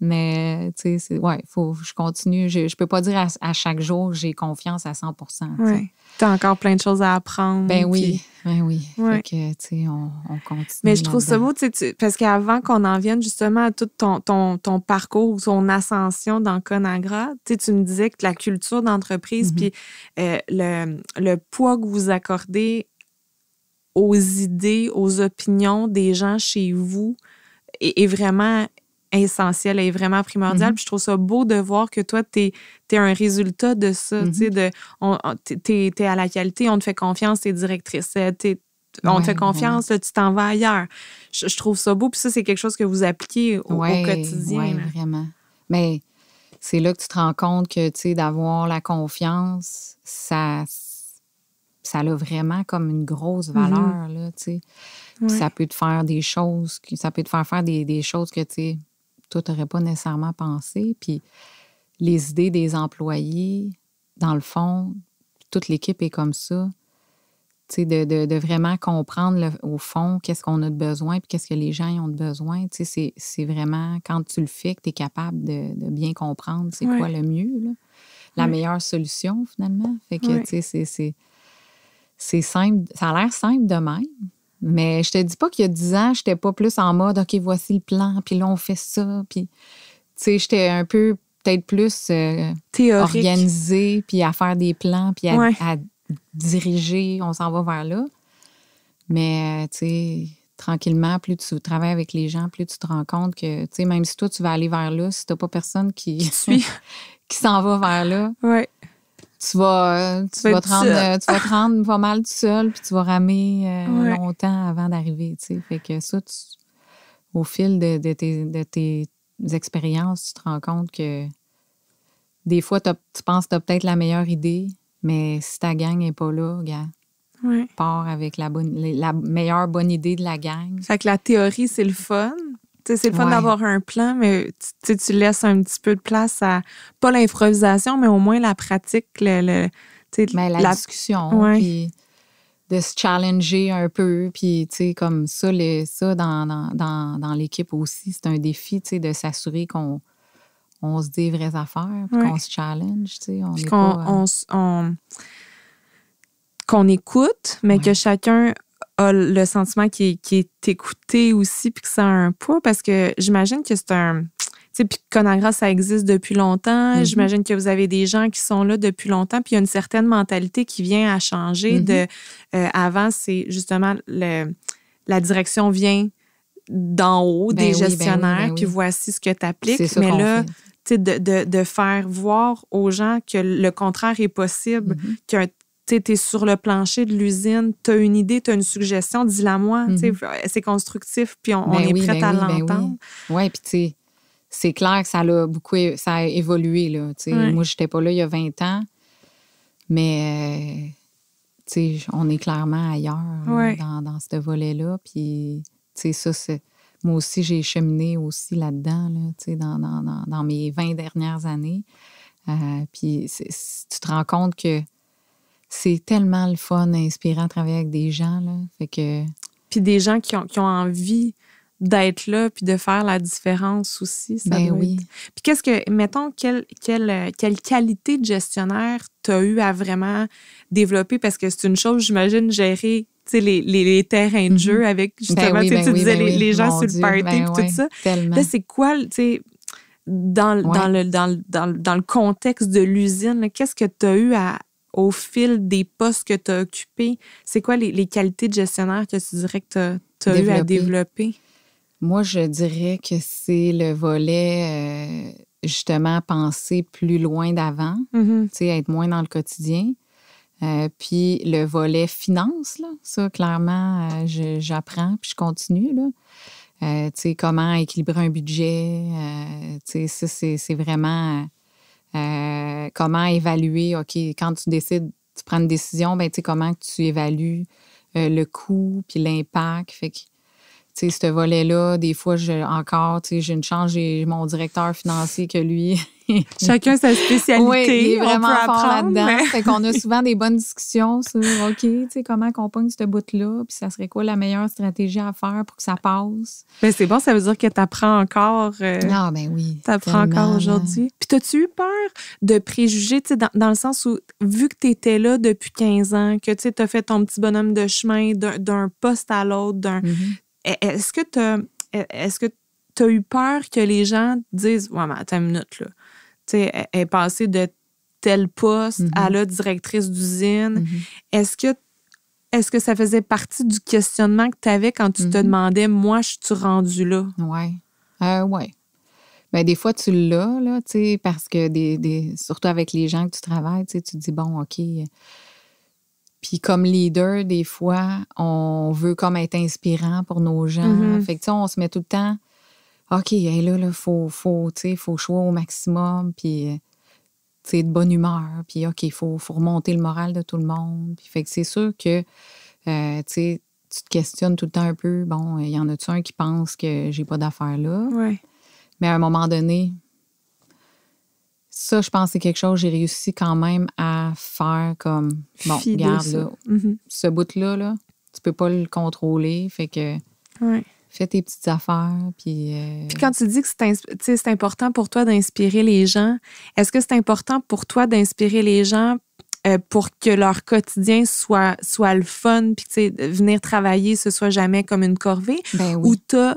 mais, tu sais, ouais, faut, je continue. Je, ne peux pas dire à, chaque jour, j'ai confiance à 100 Tu as encore plein de choses à apprendre. Ben oui, ben oui. que, tu sais, on, continue. Mais je trouve ça beau, tu sais, parce qu'avant qu'on en vienne justement à tout ton, parcours ou ton ascension dans Conagra, tu tu me disais que la culture d'entreprise, mm-hmm. puis euh, le, poids que vous accordez aux idées, aux opinions des gens chez vous est vraiment essentielle, elle est vraiment primordiale. Mm-hmm. Puis je trouve ça beau de voir que toi, tu es, un résultat de ça. Mm Tu mm-hmm. es, à la qualité, on te fait confiance, tu directrice, euh, on te fait confiance, tu t'en vas ailleurs. Je, trouve ça beau. Puis ça, c'est quelque chose que vous appliquez au, quotidien. Oui, vraiment. Mais c'est là que tu te rends compte que, tu d'avoir la confiance, ça, ça a vraiment comme une grosse mm-hmm. valeur, là, Ça peut te faire des choses, ça peut te faire faire des, des choses que, tu toi, tu n'aurais pas nécessairement pensé. Puis les idées des employés, dans le fond, toute l'équipe est comme ça. De, de, de, vraiment comprendre au fond qu'est-ce qu'on a de besoin puis qu'est-ce que les gens ont de besoin. C'est, c'est vraiment quand tu le fais que tu es capable de, bien comprendre c'est quoi le mieux, la meilleure solution finalement. Fait que c'est, c'est simple, ça a l'air simple de même, mais je te dis pas qu'il y a 10 ans, je j'étais pas plus en mode OK, voici le plan, puis là, on fait ça. Puis, tu sais, j'étais un peu peut-être plus euh, organisé organisée, puis à faire des plans, puis à, diriger, on s'en va vers là. Mais, euh, tu sais, tranquillement, plus tu travailles avec les gens, plus tu te rends compte que, tu sais, même si toi, tu vas aller vers là, si t'as pas personne qui, qui <laughs> s'en va vers là. Ouais tu vas, euh, tu, euh, te rendre, pas mal tout seul, puis tu vas ramer euh, longtemps avant d'arriver. Fait que ça, au fil de, tes, expériences, tu te rends compte que des fois, tu penses que tu as peut-être la meilleure idée, mais si ta gang n'est pas là, gars. Ouais. Part avec la, bonne, la meilleure bonne idée de la gang. Fait que la théorie, c'est le fun. C'est le fun d'avoir un plan, mais tu laisses un petit peu de place à, pas l'improvisation, mais au moins la pratique, le, ben, la, discussion, puis de se challenger un peu. Puis, comme ça, ça dans, l'équipe aussi, c'est un défi, de s'assurer qu'on se dit vraies affaires, qu'on se challenge, puis qu'on, écoute, mais que chacun le sentiment qui est écouté aussi, puis que ça un poids, parce que j'imagine que c'est un... Tu sais, puis Conagra, ça existe depuis longtemps. Mm-hmm. J'imagine que vous avez des gens qui sont là depuis longtemps, puis il y a une certaine mentalité qui vient à changer. de mm-hmm. euh, Avant, c'est justement le, la direction vient d'en haut ben des ben ben gestionnaires, puis voici ce que tu appliques. Mais là, de, de, de, faire voir aux gens que le contraire est possible, mm-hmm. qu'un tu es sur le plancher de l'usine, tu as une idée, tu as une suggestion, dis-la moi. Mhm. Euh, c'est constructif, puis on, ben est prêt ben à ben l'entendre. oui, ouais, puis tu c'est clair que ça a beaucoup ça évolué. Là, Moi, je n'étais pas là il y a 20 ans, mais euh, on est clairement ailleurs dans, ce volet-là. Puis ça, moi aussi, j'ai cheminé aussi là-dedans, dans, mes 20 dernières années. Euh, puis tu te rends compte que c'est tellement le fun, inspirant de travailler avec des gens. Là. que... Puis des gens qui ont, envie d'être là puis de faire la différence aussi. Ça ben Puis qu'est-ce que, mettons, quelle, qualité de gestionnaire tu as eu à vraiment développer? Parce que c'est une chose, j'imagine, gérer les, terrains de jeu avec justement, tu disais les, gens sur le party et ben tout ça. c'est quoi, dans, dans, le, dans, dans, le contexte de l'usine, qu'est-ce que tu as eu à, au fil des postes que tu as occupés, c'est quoi les, qualités de gestionnaire que tu dirais que tu as, eu à développer? Moi, je dirais que c'est le volet, euh, justement, penser plus loin d'avant, mm-hmm. être moins dans le quotidien. Euh, puis le volet finance, là, ça, clairement, euh, j'apprends, puis je continue. Là. comment équilibrer un budget. ça, c'est vraiment euh, comment évaluer, OK, quand tu décides, tu prends une décision, ben, comment tu évalues euh, le coût puis l'impact. Fait que, ce volet-là, des fois, je, encore, j'ai une chance, j'ai mon directeur financier que lui, <laughs> Chacun sa spécialité. Oui, il est vraiment on fort là-dedans. qu'on a souvent des bonnes discussions sur OK, tu sais, comment qu'on pogne ce bout-là, puis ça serait quoi la meilleure stratégie à faire pour que ça passe. Mais ben, c'est bon, ça veut dire que tu apprends encore. Euh, non, ben oui. Tu apprends encore aujourd'hui. Puis t'as-tu eu peur de préjuger tu sais, dans, le sens où, vu que tu étais là depuis 15 ans, que tu as fait ton petit bonhomme de chemin d'un poste à l'autre, d'un. Mm-hmm. E, est-ce que tu e, Est-ce que as eu peur que les gens disent Ouais, mais attends une minute, là est passée de tel poste à mhm. la directrice d'usine. Mhm. Est-ce que est-ce que ça faisait partie du questionnement que tu avais quand tu te mhm. demandais, moi, je suis rendue là? Oui. Euh, ben, des fois, tu l'as, là, tu parce que des, surtout avec les gens que tu travailles, tu te dis, bon, OK. Puis comme leader, des fois, on veut comme être inspirant pour nos gens. Mm-hmm. Fait que, on se met tout le temps OK, là, il faut, faut, faut jouer au maximum, puis euh, de bonne humeur, puis OK, il faut, remonter le moral de tout le monde. Puis, fait que c'est sûr que euh, tu te questionnes tout le temps un peu. Bon, il y en a-tu un qui pense que j'ai pas d'affaires là? Ouais. Mais à un moment donné, ça, je pense que c'est quelque chose que j'ai réussi quand même à faire comme bon, regarde là, mm-hmm. ce bout-là, là, tu peux pas le contrôler. Fait que. Ouais. Fais tes petites affaires. Puis, euh, puis quand tu dis que c'est important pour toi d'inspirer les gens, est-ce que c'est important pour toi d'inspirer les gens euh, pour que leur quotidien soit, soit le fun, puis venir travailler, ce soit jamais comme une corvée? Ben oui. Ou t'as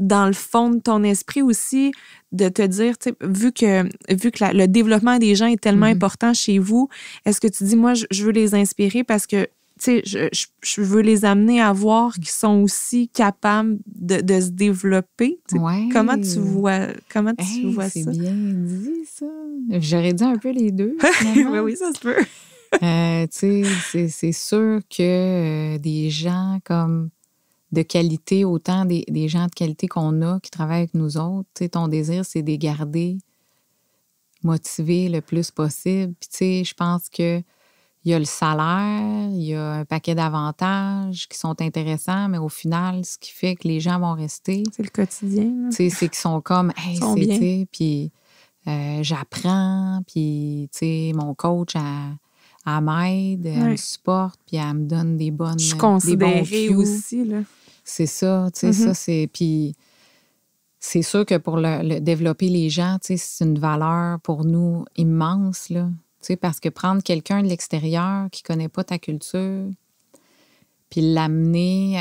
dans le fond de ton esprit aussi de te dire, vu que, vu que le développement des gens est tellement mm-hmm. important chez vous, est-ce que tu dis, moi, je, veux les inspirer parce que je, veux les amener à voir qu'ils sont aussi capables de, se développer. Comment tu vois, comment tu vois ça? C'est bien dit, ça. J'aurais dit un peu les deux. <laughs> oui, ça se peut. Euh, c'est sûr que euh, des gens comme de qualité, autant des, gens de qualité qu'on a qui travaillent avec nous autres, tu ton désir, c'est de les garder motivés le plus possible. tu sais, je pense que il y a le salaire, il y a un paquet d'avantages qui sont intéressants, mais au final, ce qui fait que les gens vont rester. C'est le quotidien. C'est qu'ils sont comme, hey, c'est, puis euh, j'apprends, puis, tu sais, mon coach, à m'aide, elle me supporte, puis elle me donne des bonnes. Je suis considérée aussi, là. C'est ça, tu sais, ça, mm-hmm. c'est. Puis c'est sûr que pour développer les gens, tu sais, c'est une valeur pour nous immense, là parce que prendre quelqu'un de l'extérieur qui ne connaît pas ta culture, puis l'amener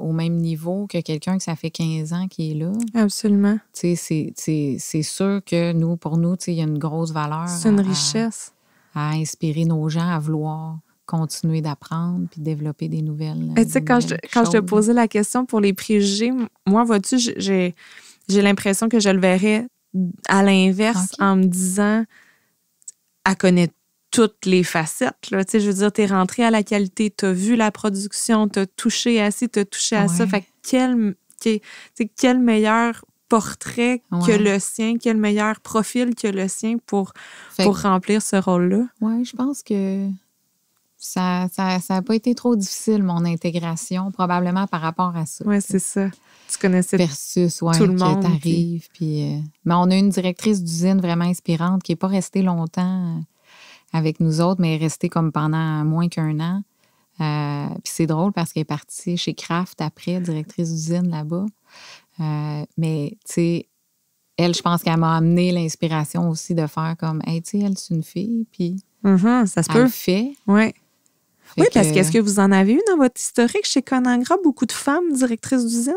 au même niveau que quelqu'un que ça fait 15 ans qui est là. Absolument. C'est sûr que nous, pour nous, il y a une grosse valeur. C'est une richesse. À, inspirer nos gens à vouloir continuer d'apprendre puis développer des nouvelles. quand, je, quand je te euh, posais la question pour les préjugés, moi, vois-tu, j'ai l'impression que je le verrais à l'inverse en me disant elle connaît toutes les facettes. Là. Je veux dire, tu es rentré à la qualité, tu as vu la production, tu as touché à ci, tu as touché à ça. Fait que quel, quel meilleur portrait que le sien, quel meilleur profil que le sien pour, pour remplir ce rôle-là. Oui, je pense que ça n'a ça, pas été trop difficile, mon intégration, probablement par rapport à ça. Oui, c'est ça. Tu connaissais Versus, ouais, tout le monde. Puis... Euh, mais on a une directrice d'usine vraiment inspirante qui n'est pas restée longtemps euh, avec nous autres, mais est restée comme pendant moins qu'un an. Euh, puis c'est drôle parce qu'elle est partie chez Kraft après, directrice d'usine là-bas. mais, tu sais, elle, je pense qu'elle m'a amené l'inspiration aussi de faire comme, hey, tu sais, elle, c'est une fille, puis mm-hmm, ça se peut. fait. Ouais oui, parce qu'est-ce que vous en avez eu dans votre historique chez Conangra, beaucoup de femmes directrices d'usine?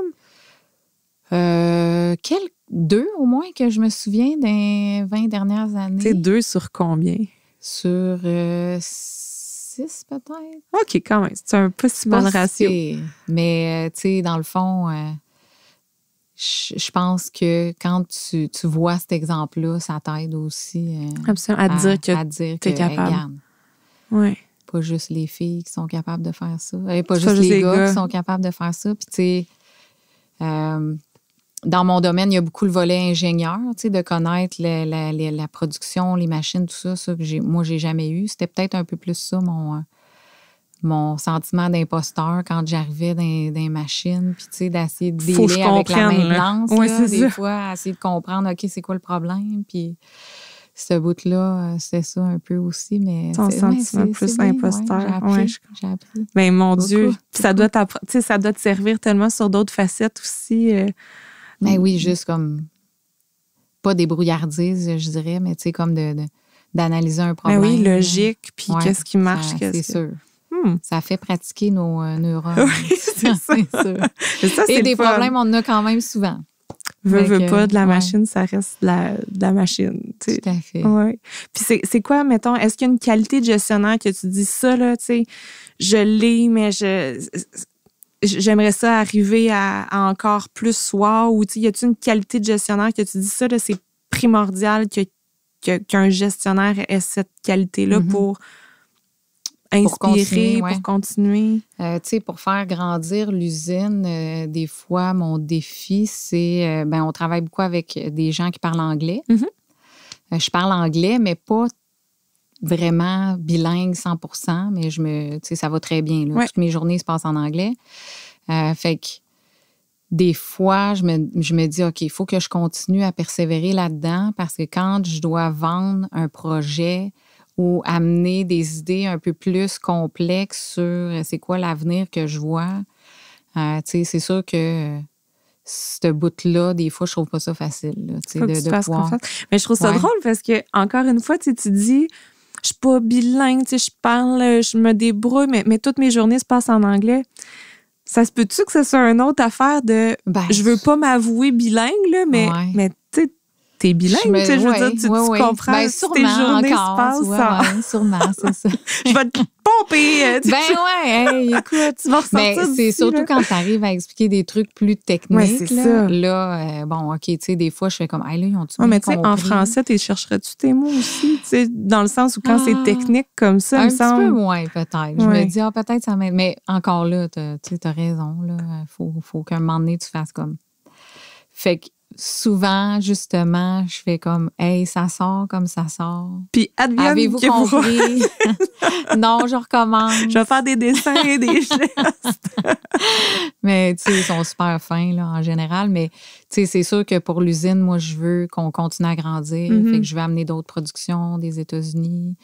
Euh, deux au moins que je me souviens des 20 dernières années. C'est deux sur combien? Sur euh, six peut-être. OK, quand même. C'est un pas si bon ratio. Mais euh, tu sais, dans le fond, je pense que quand tu, vois cet exemple-là, ça t'aide aussi à, dire que tu es capable. oui pas juste les filles qui sont capables de faire ça. Et euh, pas juste, les, gars, qui sont capables de faire ça. Puis, tu sais, euh, dans mon domaine, il y a beaucoup le volet ingénieur, tu sais, de connaître la, la, la, production, les machines, tout ça. ça que moi, j'ai jamais eu. C'était peut-être un peu plus ça, mon, euh, mon sentiment d'imposteur quand j'arrivais dans, les machines. Puis, tu sais, d'essayer de délai avec la maintenance. des fois, essayer de comprendre, OK, c'est quoi le problème. Puis ce bout-là, euh, c'est ça un peu aussi, mais. Ton sentiment plus imposteur. Ouais, j'ai appris. Mais mon Dieu, ça doit, ça doit te servir tellement sur d'autres facettes aussi. mais euh, ben oui, juste comme. Pas des brouillardises, je dirais, mais tu sais, comme de, d'analyser un ben problème. Mais euh, oui, logique, puis qu'est-ce qui marche, qu'est-ce C'est sûr. Hmm. Ça fait pratiquer nos neurones. <laughs> Oui, c'est <laughs> ça. Et des problèmes, on en a quand même souvent. Veux, veux pas, de la machine, ça reste de la, machine. Tout à fait. Ouais. Puis c'est quoi, mettons, est-ce qu'il y a une qualité de gestionnaire que tu dis ça, là, tu sais, je l'ai, mais j'aimerais ça arriver à, encore plus soi, ou tu y a-t-il une qualité de gestionnaire que tu dis ça là c'est primordial que qu'un gestionnaire ait cette qualité là mm-hmm. pour pour continuer. Pour, continuer. Euh, sais, pour faire grandir l'usine, euh, des fois, mon défi, c'est, euh, ben, on travaille beaucoup avec des gens qui parlent anglais. Mhm. je parle anglais, mais pas vraiment bilingue 100%, mais je me, ça va très bien. Toutes mes journées se passent en anglais. fait que des fois, je me, je me dis, OK, il faut que je continue à persévérer là-dedans parce que quand je dois vendre un projet ou amener des idées un peu plus complexes sur euh, c'est quoi l'avenir que je vois. Euh, c'est sûr que ce bout-là, des fois, je trouve pas ça facile. de, de Mais je trouve ça drôle parce que, encore une fois, tu dis je suis pas bilingue, je parle, je me débrouille, mais, toutes mes journées se passent en anglais. Ça se peut-tu que ce soit une autre affaire de ben, je veux pas m'avouer bilingue, mais, mais t'es je veux dire, tu, te comprends ben, tes journées se passent. sûrement, ça. <laughs> je vais te pomper. Hein, ben ouais, écoute. tu vas ressentir. Mais ben, c'est surtout quand tu arrives à expliquer des trucs plus techniques. là, là euh, bon, OK, tu sais, des fois, je fais comme, hey, là, ils ont-tu ouais, mais tu sais, en français, tu chercherais-tu tes mots aussi? Tu sais, dans le sens où quand c'est ah, technique comme ça, il me semble. Un peu moins, peut-être. Je me dis, ah, peut-être ça m'aide. Mais encore là, tu sais, t'as raison, là. Faut, faut qu'un moment donné, tu fasses comme. Fait que souvent, justement, je fais comme, hey, ça sort comme ça sort. Puis, Avez-vous compris? <laughs> non, je recommence. Je vais faire des dessins et des gestes. <laughs> mais, tu sais, ils sont super fins, là, en général. Mais, tu sais, c'est sûr que pour l'usine, moi, je veux qu'on continue à grandir. Mm-hmm. Fait que je vais amener d'autres productions des États-Unis.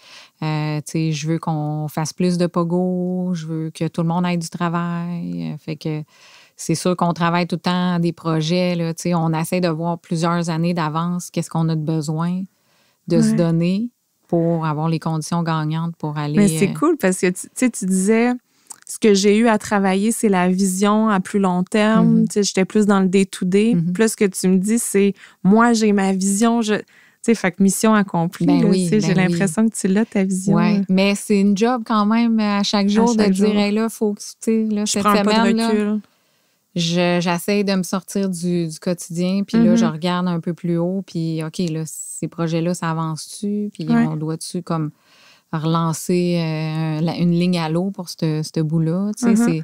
Euh, tu sais, je veux qu'on fasse plus de pogo. Je veux que tout le monde ait du travail. Fait que, c'est sûr qu'on travaille tout le temps des projets. Là, on essaie de voir plusieurs années d'avance qu'est-ce qu'on a de besoin de se donner pour avoir les conditions gagnantes pour aller. Mais c'est euh, cool parce que tu disais ce que j'ai eu à travailler, c'est la vision à plus long terme. Mm-hmm. J'étais plus dans le day to mm-hmm. Plus ce que tu me dis, c'est moi, j'ai ma vision. Je... Fait que mission accomplie. Ben j'ai ben l'impression que tu l'as, ta vision. Mais c'est une job quand même à chaque jour de dire, là, faut que je prends semaine. Pas de recul j'essaie de me sortir du, quotidien, puis là, je mm-hmm. regarde un peu plus haut, puis OK, là, ces projets-là, ça avance-tu? Puis on doit-tu comme relancer euh, une ligne à l'eau pour ce bout-là? Tu sais, mm-hmm.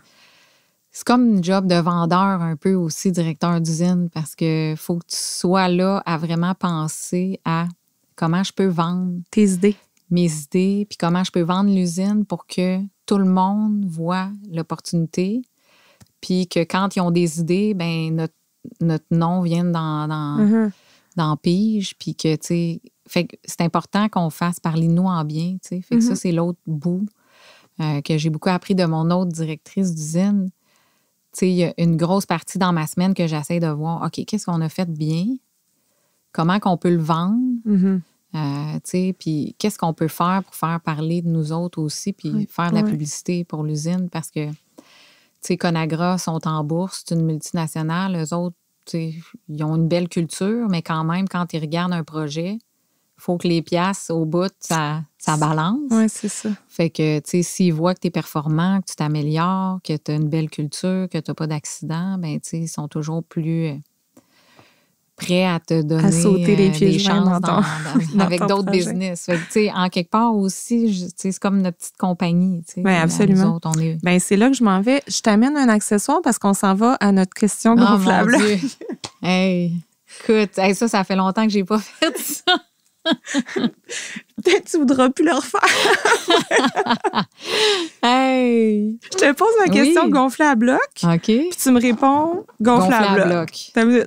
C'est comme une job de vendeur un peu aussi, directeur d'usine, parce que faut que tu sois là à vraiment penser à comment je peux vendre. Tes idées. Mes idées, puis comment je peux vendre l'usine pour que tout le monde voit l'opportunité, puis que quand ils ont des idées, ben notre, nom vient dans, mm-hmm. dans, Pige. Puis que, tu sais, fait c'est important qu'on fasse parler nous en bien, tu sais. Fait que ça, mm-hmm. c'est l'autre bout euh, que j'ai beaucoup appris de mon autre directrice d'usine. Tu sais, il y a une grosse partie dans ma semaine que j'essaie de voir, OK, qu'est-ce qu'on a fait bien? Comment qu'on peut le vendre? Mm-hmm. Euh, puis qu'est-ce qu'on peut faire pour faire parler de nous autres aussi, puis faire de la publicité pour l'usine? Parce que sais, Conagra sont en bourse, c'est une multinationale. Eux autres, ils ont une belle culture, mais quand même, quand ils regardent un projet, faut que les pièces au bout, ça, ça balance. Oui, c'est ça. Fait que, tu sais, s'ils voient que tu es performant, que tu t'améliores, que tu as une belle culture, que tu n'as pas d'accident, ben, ils sont toujours plus euh, prêt à te donner à sauter les euh, pieds des chances avec d'autres business. en quelque part aussi, c'est comme notre petite compagnie. Ben, absolument. c'est là que je m'en vais. Je t'amène un accessoire parce qu'on s'en va à notre question oh, gonflable. <laughs> hey, écoute, ça, ça fait longtemps que j'ai pas fait ça. Peut-être tu voudras plus le refaire. <laughs> hey. Je te pose ma question gonflable. bloc. OK. Puis tu me réponds gonflable. gonflée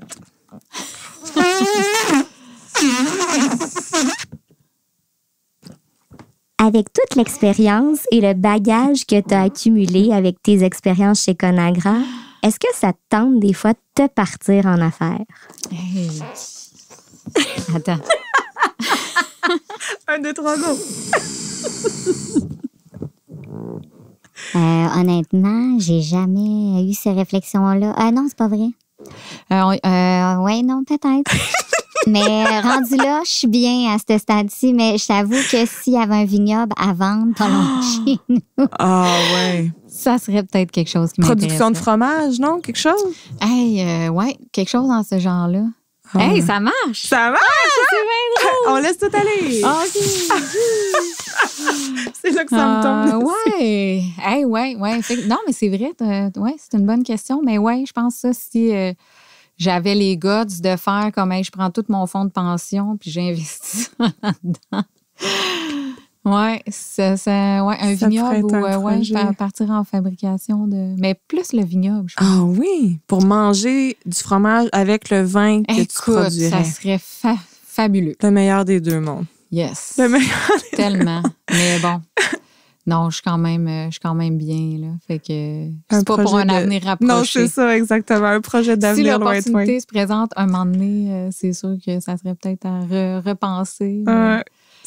avec toute l'expérience et le bagage que tu as accumulé avec tes expériences chez Conagra, est-ce que ça tente des fois de te partir en affaires? Attends. Un, deux, trois, go! Euh, honnêtement, j'ai jamais eu ces réflexions-là. Ah non, c'est pas vrai. Euh, euh, ouais, non, peut-être. <laughs> mais euh, rendu là, je suis bien à ce stade-ci, mais je t'avoue que s'il y avait un vignoble à vendre dans oh! chez <gasps> ah, Ça serait peut-être quelque chose qui Production de fromage, non? Quelque chose? Hey, euh, ouais, quelque chose dans ce genre-là. Ah. Hey, ça marche! Ça marche! Ah, hein? <laughs> On laisse tout aller! Ah, <laughs> c'est là que ça me tombe. Oui, euh, ouais! Hey, ouais, ouais. non, mais c'est vrai, ouais, c'est une bonne question. Mais ouais, je pense ça, si euh, j'avais les guts de faire comme hey, je prends tout mon fonds de pension puis j'investis ça <laughs> dedans oui, ouais, un vignoble ou euh, ouais, partir en fabrication de. Mais plus le vignoble, je ah pense. Ah oui, pour manger du fromage avec le vin que Écoute, tu produirais. Ça serait fabuleux. Le meilleur des deux mondes. Yes. Le meilleur Tellement. Mais bon. Non, je suis quand même, euh, je quand même bien là. Fait que c'est pas pour un avenir rapproché. Non, c'est ça exactement, un projet d'avenir si loin Si l'opportunité se présente un moment donné, euh, c'est sûr que ça serait peut-être à repenser. Mais...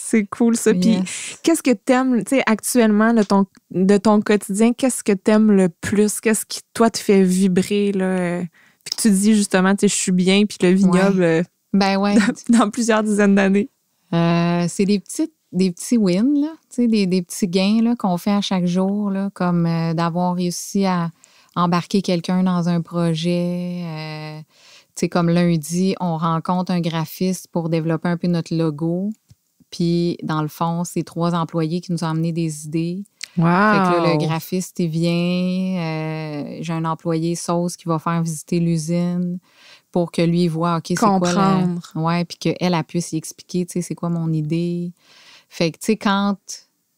C'est cool ça. Puis qu'est-ce que t'aimes, tu sais, actuellement de ton, de ton quotidien, qu'est-ce que t'aimes le plus? Qu'est-ce qui, toi, te fait vibrer, là? Puis tu dis justement, tu je suis bien, puis le vignoble. Euh, ben ouais. <laughs> Dans, plusieurs dizaines d'années. Euh, c'est des petites des petits wins, des, petits gains qu'on fait à chaque jour, là, comme euh, d'avoir réussi à embarquer quelqu'un dans un projet. Euh, comme lundi, on rencontre un graphiste pour développer un peu notre logo. Puis, dans le fond, c'est trois employés qui nous ont amené des idées. Fait que là, le graphiste, il vient. Euh, j'ai un employé sauce qui va faire visiter l'usine pour que lui voit, OK, c'est quoi Ouais, puis qu'elle a pu s'y expliquer, tu sais, c'est quoi mon idée. Fait que, tu sais, quand,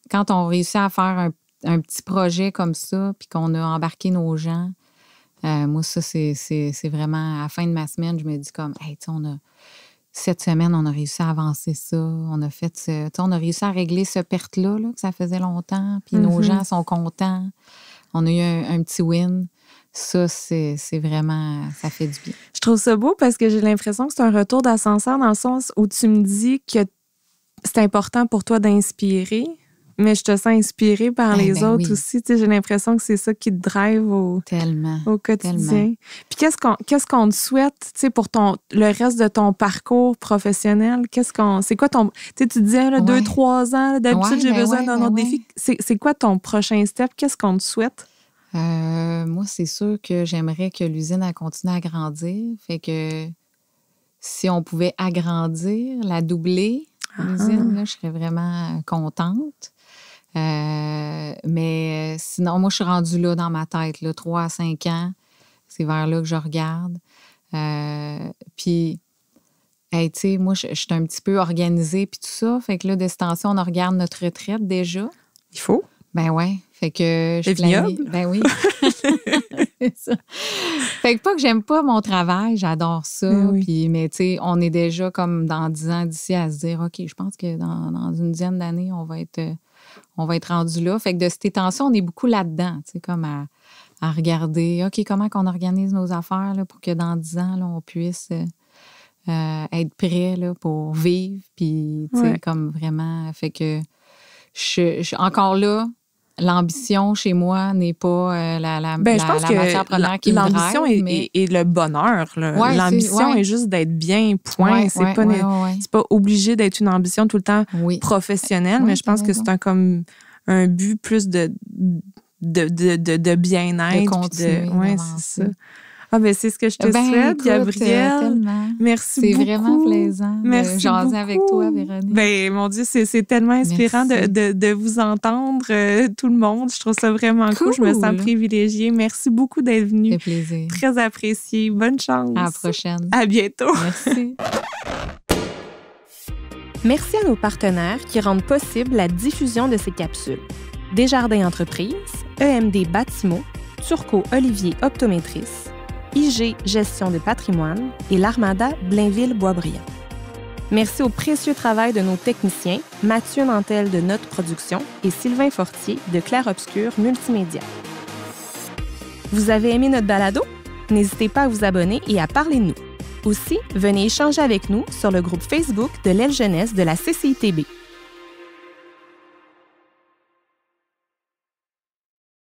quand on réussit à faire un, petit projet comme ça, puis qu'on a embarqué nos gens, euh, moi, ça, c'est vraiment à la fin de ma semaine, je me dis comme, hey, tu sais, on a cette semaine, on a réussi à avancer ça. On a fait ce, on a réussi à régler ce perte-là, que ça faisait longtemps. Puis nos mm-hmm. gens sont contents. On a eu un, un petit win. Ça, c'est vraiment, ça fait du bien. Je trouve ça beau parce que j'ai l'impression que c'est un retour d'ascenseur dans le sens où tu me dis que c'est important pour toi d'inspirer, mais je te sens inspirée par eh les ben autres aussi. J'ai l'impression que c'est ça qui te drive au, quotidien. Puis qu'est-ce qu'on qu'est-ce qu'on te souhaite pour ton, le reste de ton parcours professionnel? Qu'est-ce qu'on. C'est quoi ton. Tu disais là, deux, trois ans, d'habitude j'ai ben besoin d'un ben autre défi. C'est quoi ton prochain step? Qu'est-ce qu'on te souhaite? Euh, moi, c'est sûr que j'aimerais que l'usine continue à grandir. Fait que si on pouvait agrandir, la doubler, ah. l'usine, je serais vraiment contente. Euh, mais euh, sinon, moi, je suis rendue là dans ma tête, là, 3 à 5 ans. C'est vers là que je regarde. Euh, puis, tu sais, moi, je, suis un petit peu organisée, puis tout ça. Fait que là, d'extension, on regarde notre retraite déjà. Il faut. Ben ouais. Fait que je vignoble? Ben oui. <laughs> Fait que pas que j'aime pas mon travail, j'adore ça. Ben mais tu sais, on est déjà comme dans dix ans d'ici à se dire, OK, je pense que dans, une dizaine d'années, on va être euh, on va être rendu là. Fait que de cette étention, on est beaucoup là-dedans, tu sais, comme à, regarder, OK, comment qu'on organise nos affaires là, pour que dans dix ans, on puisse euh, euh, être prêt là, pour vivre. Puis, tu sais, comme vraiment, fait que je, suis encore là, l'ambition chez moi n'est pas euh, la, la, ben, matière première qui L'ambition est, le bonheur. l'ambition est, juste d'être bien, point. c'est pas, obligé d'être une ambition tout le temps professionnelle, mais je pense que c'est un, comme, un but plus de, de, bien-être. c'est ça. Ah, ben, c'est ce que je te ben, souhaite, euh, Gabrielle. merci beaucoup. C'est vraiment plaisant merci de jaser avec toi, Véronique. Ben, mon Dieu, c'est tellement inspirant de, vous entendre, euh, tout le monde. Je trouve ça vraiment cool. Je me sens privilégiée. Merci beaucoup d'être venue. plaisir. Très apprécié. Bonne chance. À la prochaine. À bientôt. Merci. <laughs> Merci à nos partenaires qui rendent possible la diffusion de ces capsules. Desjardins Entreprises, EMD Bâtiments, Turco Olivier Optométrice, IG Gestion de patrimoine et l'Armada Blainville-Boisbriand. Merci au précieux travail de nos techniciens, Mathieu Nantel de Notre Production et Sylvain Fortier de Claire Obscur Multimédia. Vous avez aimé notre balado? N'hésitez pas à vous abonner et à parler de nous. Aussi, venez échanger avec nous sur le groupe Facebook de l'aile jeunesse de la CCITB.